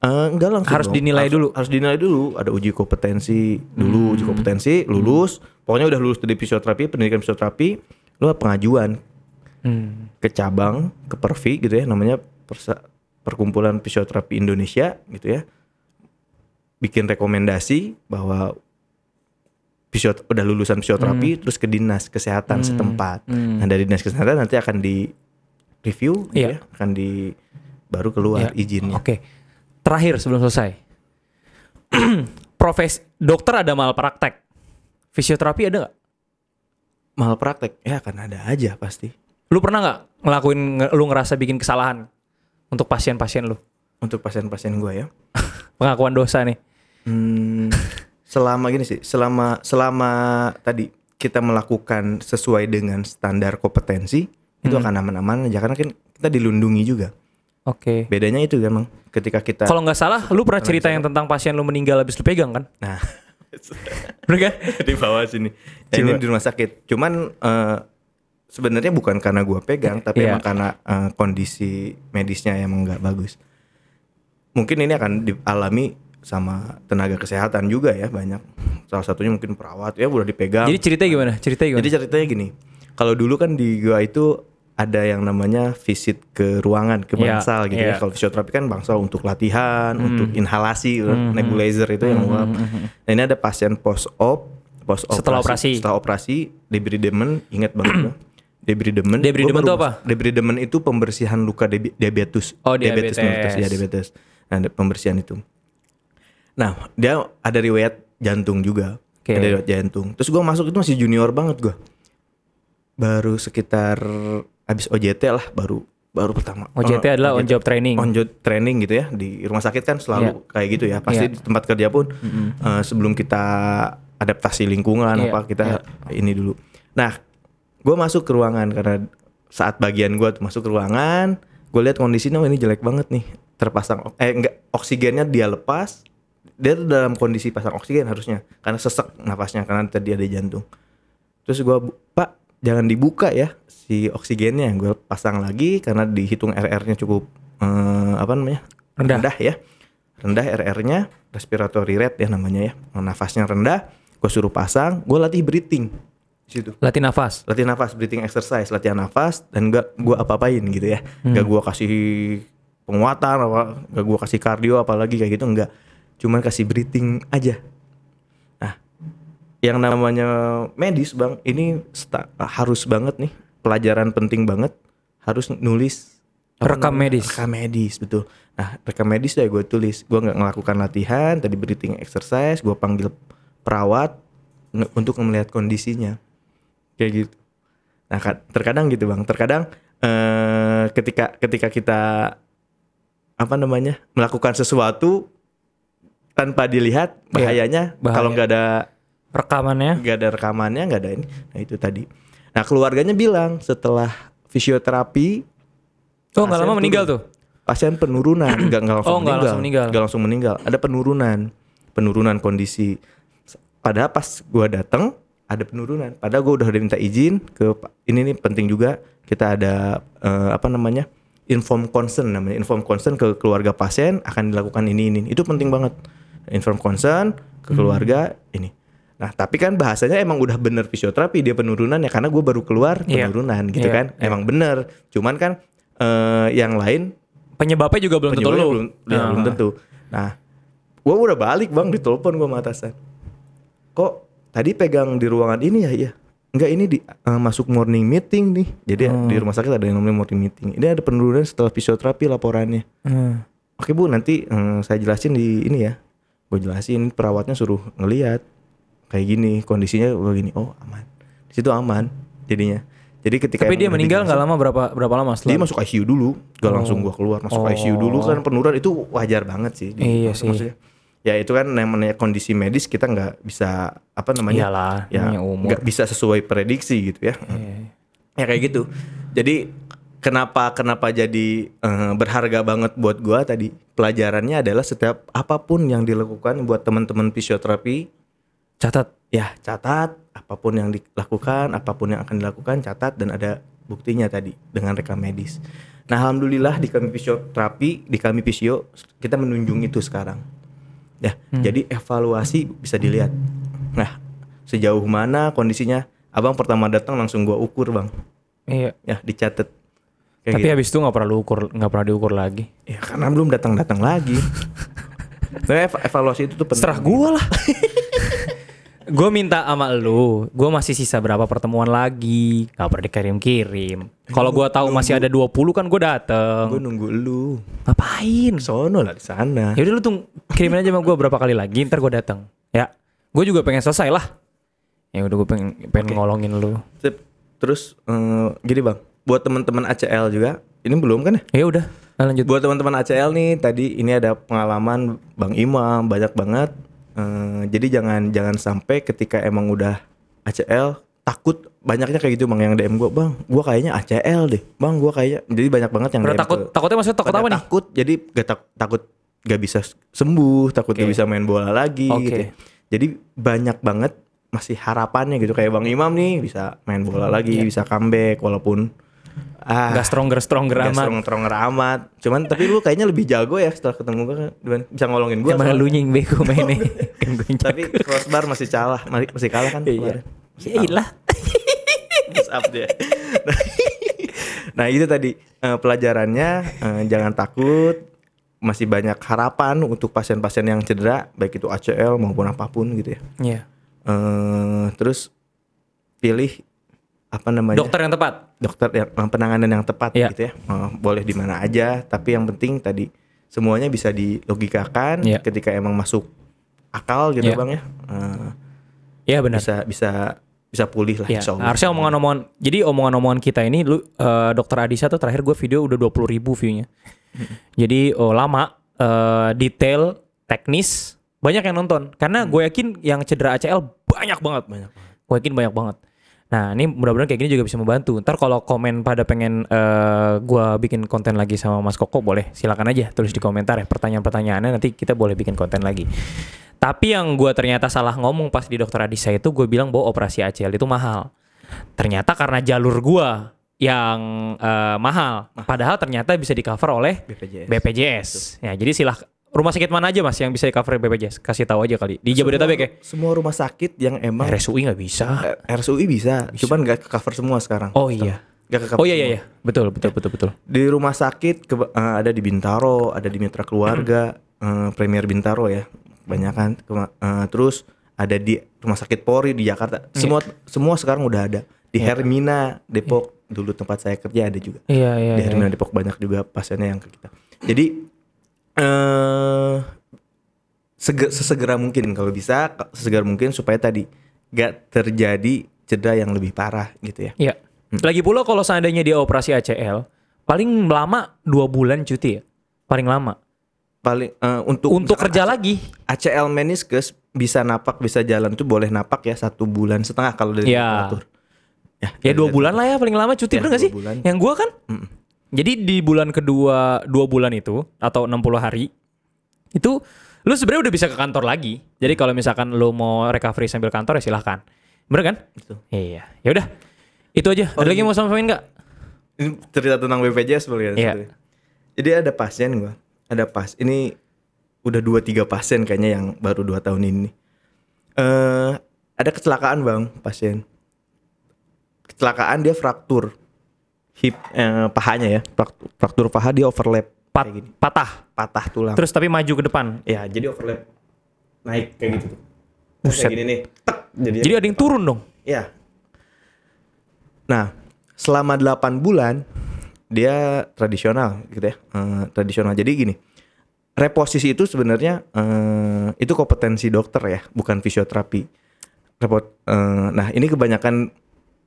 Uh, enggak langsung harus dong. dinilai harus, dulu harus dinilai dulu ada uji kompetensi dulu hmm. uji kompetensi lulus hmm. pokoknya udah lulus dari fisioterapi pendidikan fisioterapi lu pengajuan hmm. ke cabang ke pervi gitu ya namanya Persa perkumpulan fisioterapi Indonesia gitu ya bikin rekomendasi bahwa fisiot udah lulusan fisioterapi hmm. terus ke dinas kesehatan hmm. setempat. Hmm. Nah dari dinas kesehatan nanti akan di review gitu yeah. ya, akan di baru keluar yeah. izinnya. Oke. Okay. Terakhir sebelum selesai. *clears throat* Profes dokter ada malpraktek. Fisioterapi ada nggak? Malpraktek ya akan ada aja pasti. Lu pernah nggak ngelakuin lu ngerasa bikin kesalahan untuk pasien-pasien lu? Untuk pasien-pasien gue ya. *laughs* Pengakuan dosa nih. Hmm, selama gini sih selama selama tadi kita melakukan sesuai dengan standar kompetensi hmm. itu akan aman-aman aja karena kan kita dilindungi juga Oke. Okay. Bedanya itu memang kan, ketika kita Kalau nggak salah lu pernah cerita yang tentang pasien lu meninggal habis lu pegang kan? Nah. *laughs* Bener kan? *laughs* di bawah sini. Ya, ini di rumah sakit. Cuman uh, sebenarnya bukan karena gua pegang iya. tapi yeah. emang karena uh, kondisi medisnya yang nggak bagus. Mungkin ini akan dialami sama tenaga kesehatan juga ya banyak. Salah satunya mungkin perawat ya udah dipegang. Jadi ceritanya nah, gimana? Ceritanya gimana? Jadi ceritanya gini. Kalau dulu kan di gua itu ada yang namanya visit ke ruangan ke iya, bangsal yeah, gitu yeah. ya. Iya. Kalau fisioterapi kan bangsal untuk latihan, hmm. untuk inhalasi, hmm. hmm. nebulizer itu yang hmm, uap. Hmm, hmm. Nah, ini ada pasien post op, post op setelah operasi, setelah operasi debridement ingat banget ya. *clears throat* Debridement. Debridement itu apa? Debridement itu pembersihan luka debi diabetes. Oh, diabetes. Diabetes, diabetes. Ya, diabetes. Nah, pembersihan itu. Nah, dia ada riwayat jantung juga. Okay. Ada riwayat jantung. Terus gue masuk itu masih junior banget gue. Baru sekitar abis OJT lah baru baru pertama. OJT oh, adalah OJT, on job training. On job training gitu ya di rumah sakit kan selalu yeah. kayak gitu ya. Pasti yeah. di tempat kerja pun mm -hmm. uh, sebelum kita adaptasi lingkungan yeah. apa kita yeah. ini dulu. Nah, gue masuk ke ruangan karena saat bagian gue tuh masuk ke ruangan, gue lihat kondisinya oh, ini jelek banget nih terpasang eh enggak oksigennya dia lepas dia tuh dalam kondisi pasang oksigen harusnya karena sesek nafasnya karena tadi ada jantung terus gue pak jangan dibuka ya si oksigennya gue pasang lagi karena dihitung RR-nya cukup eh, apa namanya rendah, rendah ya rendah RR-nya respiratory rate ya namanya ya nafasnya rendah gue suruh pasang gue latih breathing situ. Latih nafas. Latih nafas, breathing exercise, latihan nafas dan gak gue apa-apain gitu ya. Hmm. Gak gua kasih penguatan apa gak gue kasih kardio apalagi kayak gitu enggak cuman kasih breathing aja nah yang namanya medis bang ini harus banget nih pelajaran penting banget harus nulis rekam medis rekam medis betul nah rekam medis ya gue tulis gue nggak melakukan latihan tadi breathing exercise gue panggil perawat untuk melihat kondisinya kayak gitu nah terkadang gitu bang terkadang eh, ketika ketika kita apa namanya melakukan sesuatu tanpa dilihat iya, bahayanya bahaya. kalau nggak ada rekamannya nggak ada rekamannya nggak ada ini nah itu tadi nah keluarganya bilang setelah fisioterapi oh nggak lama meninggal tuh pasien penurunan *clears throat* nggak nggak langsung, oh, langsung meninggal nggak langsung meninggal ada penurunan penurunan kondisi pada pas gua datang ada penurunan pada gua udah minta izin ke ini nih penting juga kita ada uh, apa namanya inform concern namanya inform concern ke keluarga pasien akan dilakukan ini ini itu penting banget inform concern ke keluarga hmm. ini. Nah, tapi kan bahasanya emang udah bener fisioterapi dia penurunan ya karena gue baru keluar iya. penurunan yeah. gitu yeah. kan. Yeah. Emang bener. Cuman kan uh, yang lain penyebabnya juga belum penyebabnya tentu belum, lu. Ya, ah. belum tentu. Nah, gue udah balik bang ditelepon gue sama atasan. Kok tadi pegang di ruangan ini ya? Iya. Enggak ini di uh, masuk morning meeting nih. Jadi hmm. di rumah sakit ada yang namanya morning meeting. Ini ada penurunan setelah fisioterapi laporannya. Hmm. Oke bu, nanti um, saya jelasin di ini ya gue jelasin perawatnya suruh ngeliat kayak gini kondisinya gue gini oh aman di situ aman jadinya jadi ketika tapi dia meninggal nggak lama berapa berapa lama setelah dia masuk ICU dulu gak oh. langsung gua keluar masuk oh. ICU dulu kan penurunan itu wajar banget sih di, iya sih maksudnya ya itu kan namanya kondisi medis kita nggak bisa apa namanya Iyalah, ya nggak bisa sesuai prediksi gitu ya iya. ya kayak gitu jadi kenapa kenapa jadi uh, berharga banget buat gua tadi pelajarannya adalah setiap apapun yang dilakukan buat teman-teman fisioterapi catat ya catat apapun yang dilakukan apapun yang akan dilakukan catat dan ada buktinya tadi dengan rekam medis nah alhamdulillah di kami fisioterapi di kami fisio kita menunjung itu sekarang ya hmm. jadi evaluasi bisa dilihat nah sejauh mana kondisinya abang pertama datang langsung gua ukur bang iya ya dicatat Kayak Tapi gitu. habis itu nggak pernah lu nggak pernah diukur lagi. Ya karena belum datang datang lagi. *laughs* Tapi ev evaluasi itu tuh penting. Serah gue lah. *laughs* gue minta sama lu, gue masih sisa berapa pertemuan lagi? Gak pernah dikirim-kirim. Kalau gue tahu masih ada 20 kan gue dateng. Gue nunggu lu. Ngapain? Sono lah di sana. Ya udah lu tung kirimin aja sama gue berapa kali lagi, ntar gue dateng. Ya, gue juga pengen selesai lah. Ya udah gue pengen, pengen okay. ngolongin lu. Sip. Terus, um, gini bang, buat teman-teman ACL juga ini belum kan ya? ya udah, nah, lanjut. Buat teman-teman ACL nih, tadi ini ada pengalaman Bang Imam banyak banget. Uh, jadi jangan jangan sampai ketika emang udah ACL takut banyaknya kayak gitu bang yang DM gue bang gue kayaknya ACL deh bang gue kayaknya jadi banyak banget yang DM takut ke, takutnya maksudnya takut apa nih takut jadi gak tak, takut gak bisa sembuh takut okay. gak bisa main bola lagi okay. gitu ya. jadi banyak banget masih harapannya gitu kayak bang Imam nih bisa main bola hmm, lagi yeah. bisa comeback walaupun ah, gak stronger stronger gak amat stronger stronger amat cuman tapi lu kayaknya lebih jago ya setelah ketemu gue kan bisa ngolongin gue Cuman lu nying bego *laughs* mainnya kan tapi crossbar masih kalah masih kalah kan iya ya ilah *laughs* up dia nah itu tadi uh, pelajarannya uh, jangan takut masih banyak harapan untuk pasien-pasien yang cedera baik itu ACL maupun apapun gitu ya. Iya. Yeah. Uh, terus pilih apa namanya dokter yang tepat dokter yang eh, penanganan yang tepat yeah. gitu ya eh, boleh di mana aja tapi yang penting tadi semuanya bisa dilogikakan yeah. ketika emang masuk akal gitu yeah. bang ya uh, ya benar bisa bisa bisa pulih lah ya, nah, harusnya omongan-omongan jadi omongan-omongan kita ini lu uh, dokter Adisa tuh terakhir gue video udah 20 ribu viewnya jadi oh, lama uh, detail teknis banyak yang nonton karena gue yakin yang cedera ACL banyak banget banyak gue yakin banyak banget Nah ini mudah-mudahan kayak gini juga bisa membantu. Ntar kalau komen pada pengen uh, eh, gue bikin konten lagi sama Mas Koko boleh silakan aja tulis di komentar ya pertanyaan-pertanyaannya nanti kita boleh bikin konten lagi. Tapi yang gue ternyata salah ngomong pas di dokter Adisa itu gue bilang bahwa operasi ACL itu mahal. Ternyata karena jalur gue yang uh, mahal. Padahal ternyata bisa di cover oleh BPJS. BPJS. Ya, jadi silah Rumah sakit mana aja mas yang bisa di cover BPJS? Kasih tahu aja kali. Di Jabodetabek ya? Semua rumah sakit yang emang RSUI nggak bisa. Eh, RSUI bisa, bisa. cuman nggak cover semua sekarang. Oh iya. Gak cover oh iya iya iya. Betul betul betul betul. Di rumah sakit ke, eh, ada di Bintaro, ada di Mitra Keluarga, uh, Premier Bintaro ya. Banyak kan. Uh, terus ada di rumah sakit Polri di Jakarta. Semua yeah. semua sekarang udah ada. Di yeah. Hermina Depok yeah. dulu tempat saya kerja ada juga. yeah, Yeah, di iya, Hermina yeah. Depok banyak juga pasiennya yang ke kita. Jadi Eh, sege sesegera mungkin kalau bisa sesegera mungkin supaya tadi gak terjadi cedera yang lebih parah gitu ya. Iya. Hmm. Lagi pula kalau seandainya dia operasi ACL, paling lama dua bulan cuti ya, paling lama. Paling uh, untuk untuk kerja ACL, lagi. ACL meniscus bisa napak bisa jalan tuh boleh napak ya satu bulan setengah kalau dari iya. ya. Ya, ya dua bulan lah ya paling lama cuti ya, bener gak sih? Bulan. Yang gua kan mm -mm jadi di bulan kedua dua bulan itu atau 60 hari itu lu sebenarnya udah bisa ke kantor lagi. Jadi kalau misalkan lu mau recovery sambil kantor ya silahkan. Bener kan? Itu. Iya. Ya udah. Itu aja. Oh, Ada lagi iya. mau sama-samain nggak? Cerita tentang BPJS boleh ya? Iya. Jadi ada pasien gua. Ada pas. Ini udah 2 3 pasien kayaknya yang baru 2 tahun ini. Eh uh, ada kecelakaan, Bang, pasien. Kecelakaan dia fraktur hip eh, pahanya ya fraktur paha dia overlap Pat, patah patah tulang terus tapi maju ke depan ya jadi overlap naik kayak gitu tuh kayak gini nih tek, jadi ada yang turun dong ya nah selama 8 bulan dia tradisional gitu ya eh, tradisional jadi gini reposisi itu sebenarnya eh, itu kompetensi dokter ya bukan fisioterapi repot eh, nah ini kebanyakan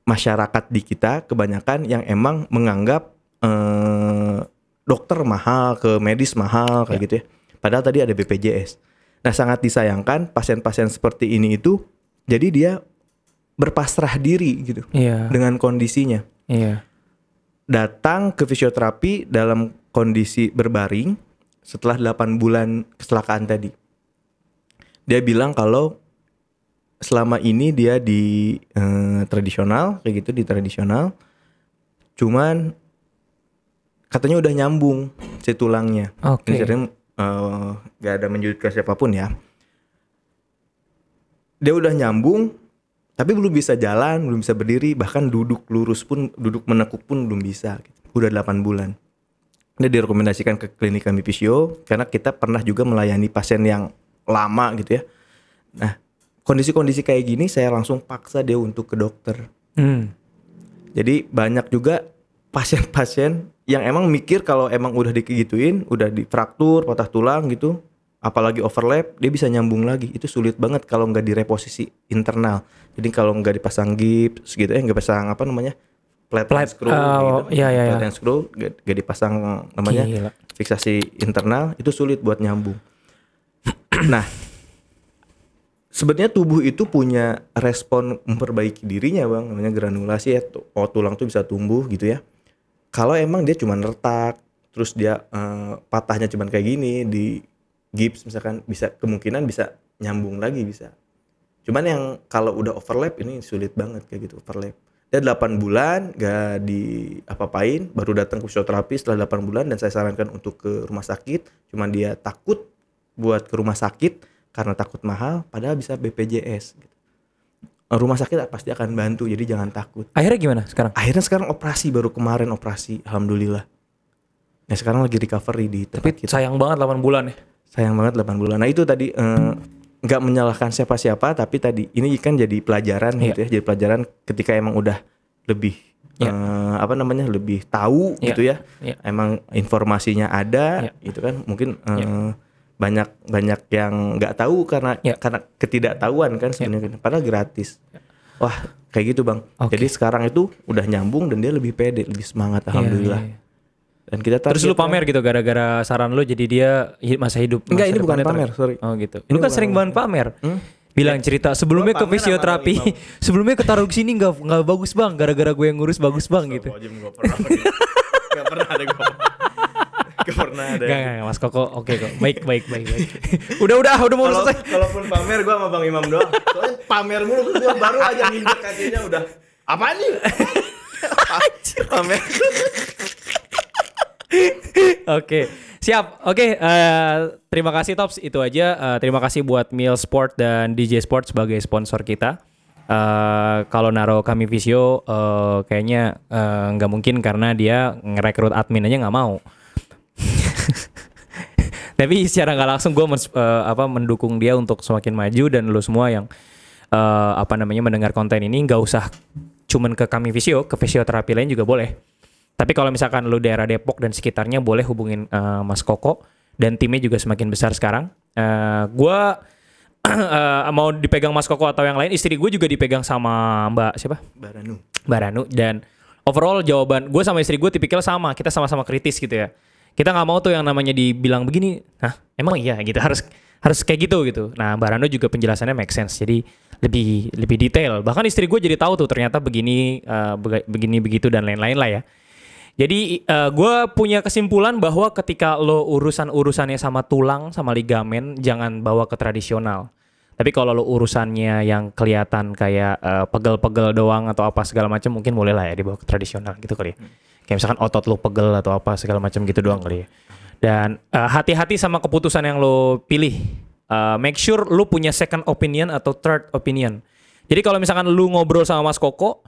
masyarakat di kita kebanyakan yang emang menganggap eh, dokter mahal, ke medis mahal kayak ya. gitu ya. Padahal tadi ada BPJS. Nah, sangat disayangkan pasien-pasien seperti ini itu jadi dia berpasrah diri gitu ya. dengan kondisinya. Iya. Datang ke fisioterapi dalam kondisi berbaring setelah 8 bulan kecelakaan tadi. Dia bilang kalau selama ini dia di eh, tradisional kayak gitu di tradisional cuman katanya udah nyambung si tulangnya oke okay. jadi eh, gak ada menjudut ke siapapun ya dia udah nyambung tapi belum bisa jalan belum bisa berdiri bahkan duduk lurus pun duduk menekuk pun belum bisa udah 8 bulan ini direkomendasikan ke klinik kami fisio karena kita pernah juga melayani pasien yang lama gitu ya. Nah, kondisi-kondisi kayak gini saya langsung paksa dia untuk ke dokter. Hmm. Jadi banyak juga pasien-pasien yang emang mikir kalau emang udah dikegituin, udah difraktur, patah tulang gitu, apalagi overlap, dia bisa nyambung lagi. Itu sulit banget kalau nggak direposisi internal. Jadi kalau nggak dipasang gips gitu, eh nggak pasang apa namanya flat, flat screw uh, gitu, oh, iya, ya, flat iya. And screw gak, dipasang namanya Gila. fiksasi internal, itu sulit buat nyambung. *clears throat* nah sebenarnya tubuh itu punya respon memperbaiki dirinya bang namanya granulasi ya oh tulang tuh bisa tumbuh gitu ya kalau emang dia cuma retak terus dia uh, patahnya cuma kayak gini di gips misalkan bisa kemungkinan bisa nyambung lagi bisa cuman yang kalau udah overlap ini sulit banget kayak gitu overlap dia 8 bulan gak di apa-apain baru datang ke fisioterapi setelah 8 bulan dan saya sarankan untuk ke rumah sakit cuman dia takut buat ke rumah sakit karena takut mahal padahal bisa BPJS gitu. Rumah sakit pasti akan bantu jadi jangan takut. Akhirnya gimana sekarang? Akhirnya sekarang operasi baru kemarin operasi alhamdulillah. Nah sekarang lagi recovery di tempat Tapi kita. sayang banget 8 bulan ya. Sayang banget 8 bulan. Nah itu tadi eh, nggak eh, menyalahkan siapa-siapa tapi tadi ini kan jadi pelajaran yeah. gitu iya. ya. Jadi pelajaran ketika emang udah lebih yeah. Iya. Uh, apa namanya lebih tahu yeah. gitu iya. ya. Yeah. Emang informasinya ada yeah. gitu kan mungkin uh, eh, yeah banyak banyak yang nggak tahu karena ya. karena ketidaktahuan kan ya. sebenarnya ya. padahal gratis ya. wah kayak gitu bang okay. jadi sekarang itu udah nyambung dan dia lebih pede lebih semangat iya, alhamdulillah ya, ya, ya. dan kita terus lu pamer gitu gara-gara saran lu jadi dia masa hidup masa enggak ini bukan pamer ter... sorry oh gitu ini lu kan sering banget pamer, Hmm? bilang cerita oh, sebelumnya ke fisioterapi *laughs* sebelumnya ke taruh sini nggak nggak bagus bang gara-gara gue yang ngurus bagus bang gitu nggak *laughs* pernah ada gue Gak pernah ada. Gak, gak, Mas Koko oke okay kok. Baik, baik, baik, baik. *laughs* udah, udah, udah mau selesai. Kalaupun pamer gue sama Bang Imam doang. Soalnya pamer mulu gue baru aja nginjek kakinya udah. apa nih? pamer. Oke, okay. siap. Oke, okay, uh, eh, terima kasih Tops. Itu aja. Uh, terima kasih buat Meal Sport dan DJ Sport sebagai sponsor kita. Uh, kalau naruh kami visio, uh, kayaknya nggak uh, mungkin karena dia ngerekrut admin aja nggak mau. *laughs* tapi secara nggak langsung gue uh, eh, apa mendukung dia untuk semakin maju dan lo semua yang uh, apa namanya mendengar konten ini nggak usah cuman ke kami visio ke fisioterapi lain juga boleh tapi kalau misalkan lo daerah Depok dan sekitarnya boleh hubungin uh, Mas Koko dan timnya juga semakin besar sekarang uh, gue uh, mau dipegang Mas Koko atau yang lain istri gue juga dipegang sama Mbak siapa Baranu Baranu dan overall jawaban gue sama istri gue tipikal sama kita sama-sama kritis gitu ya kita nggak mau tuh yang namanya dibilang begini nah emang iya gitu harus harus kayak gitu gitu nah Barando juga penjelasannya make sense jadi lebih lebih detail bahkan istri gue jadi tahu tuh ternyata begini uh, begini begitu dan lain-lain lah ya jadi uh, gue punya kesimpulan bahwa ketika lo urusan-urusannya sama tulang, sama ligamen, jangan bawa ke tradisional. Tapi kalau lo urusannya yang kelihatan kayak pegel eh, pegel-pegel doang atau apa segala macam, mungkin boleh lah ya dibawa ke tradisional gitu kali ya. Hmm kayak misalkan otot lu pegel atau apa segala macam gitu doang kali ya. Dan hati eh, hati-hati sama keputusan yang lu pilih. Uh, make sure lu punya second opinion atau third opinion. Jadi kalau misalkan lu ngobrol sama Mas Koko,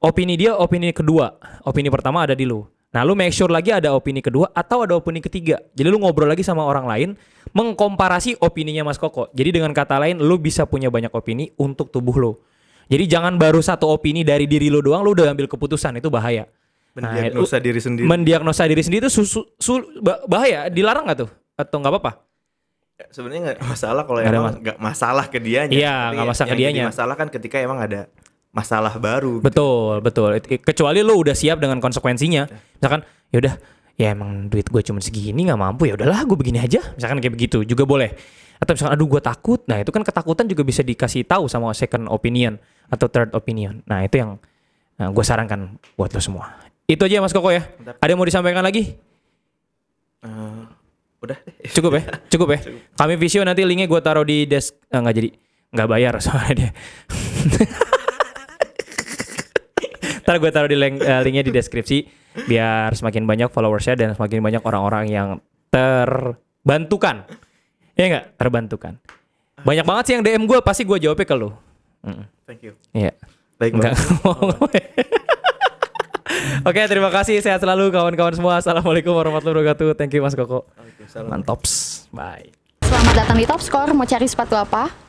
opini dia opini kedua, opini pertama ada di lu. Nah, lu make sure lagi ada opini kedua atau ada opini ketiga. Jadi lu ngobrol lagi sama orang lain, mengkomparasi opininya Mas Koko. Jadi dengan kata lain, lu bisa punya banyak opini untuk tubuh lu. Jadi jangan baru satu opini dari diri lu doang, lu udah ambil keputusan, itu bahaya. Nah, ya, mendiagnosa diri sendiri mendiagnosa diri sendiri itu susu, su, bahaya dilarang nggak tuh atau nggak apa-apa ya, sebenarnya nggak masalah kalau emang nggak mas masalah ke dia iya nggak masalah ke iya, dianya masalah kan ketika emang ada masalah baru betul gitu. betul kecuali lo udah siap dengan konsekuensinya ya. misalkan yaudah ya emang duit gue cuma segini nggak mampu ya udahlah gue begini aja misalkan kayak begitu juga boleh atau misalkan aduh gue takut nah itu kan ketakutan juga bisa dikasih tahu sama second opinion atau third opinion nah itu yang nah, gue sarankan buat lo semua itu aja ya, Mas Koko ya. Bentar. Ada yang mau disampaikan lagi? Uh, udah. Cukup ya, *laughs* cukup ya. Cukup. Kami visio nanti linknya gue taruh di desk. Ah, nggak gak jadi, nggak bayar soalnya dia. *laughs* Ntar gue taruh di link, uh, eh, linknya di deskripsi biar semakin banyak followersnya dan semakin banyak orang-orang yang terbantukan. Iya nggak? Terbantukan. Banyak banget sih yang DM gue, pasti gue jawabnya ke lu. Mm. Thank you. Iya. Yeah. Baik banget. *laughs* Oke, okay, terima kasih. Sehat selalu kawan-kawan semua. Assalamualaikum warahmatullahi wabarakatuh. Thank you Mas Koko. Mantops. Bye. Selamat datang di Top Score. Mau cari sepatu apa?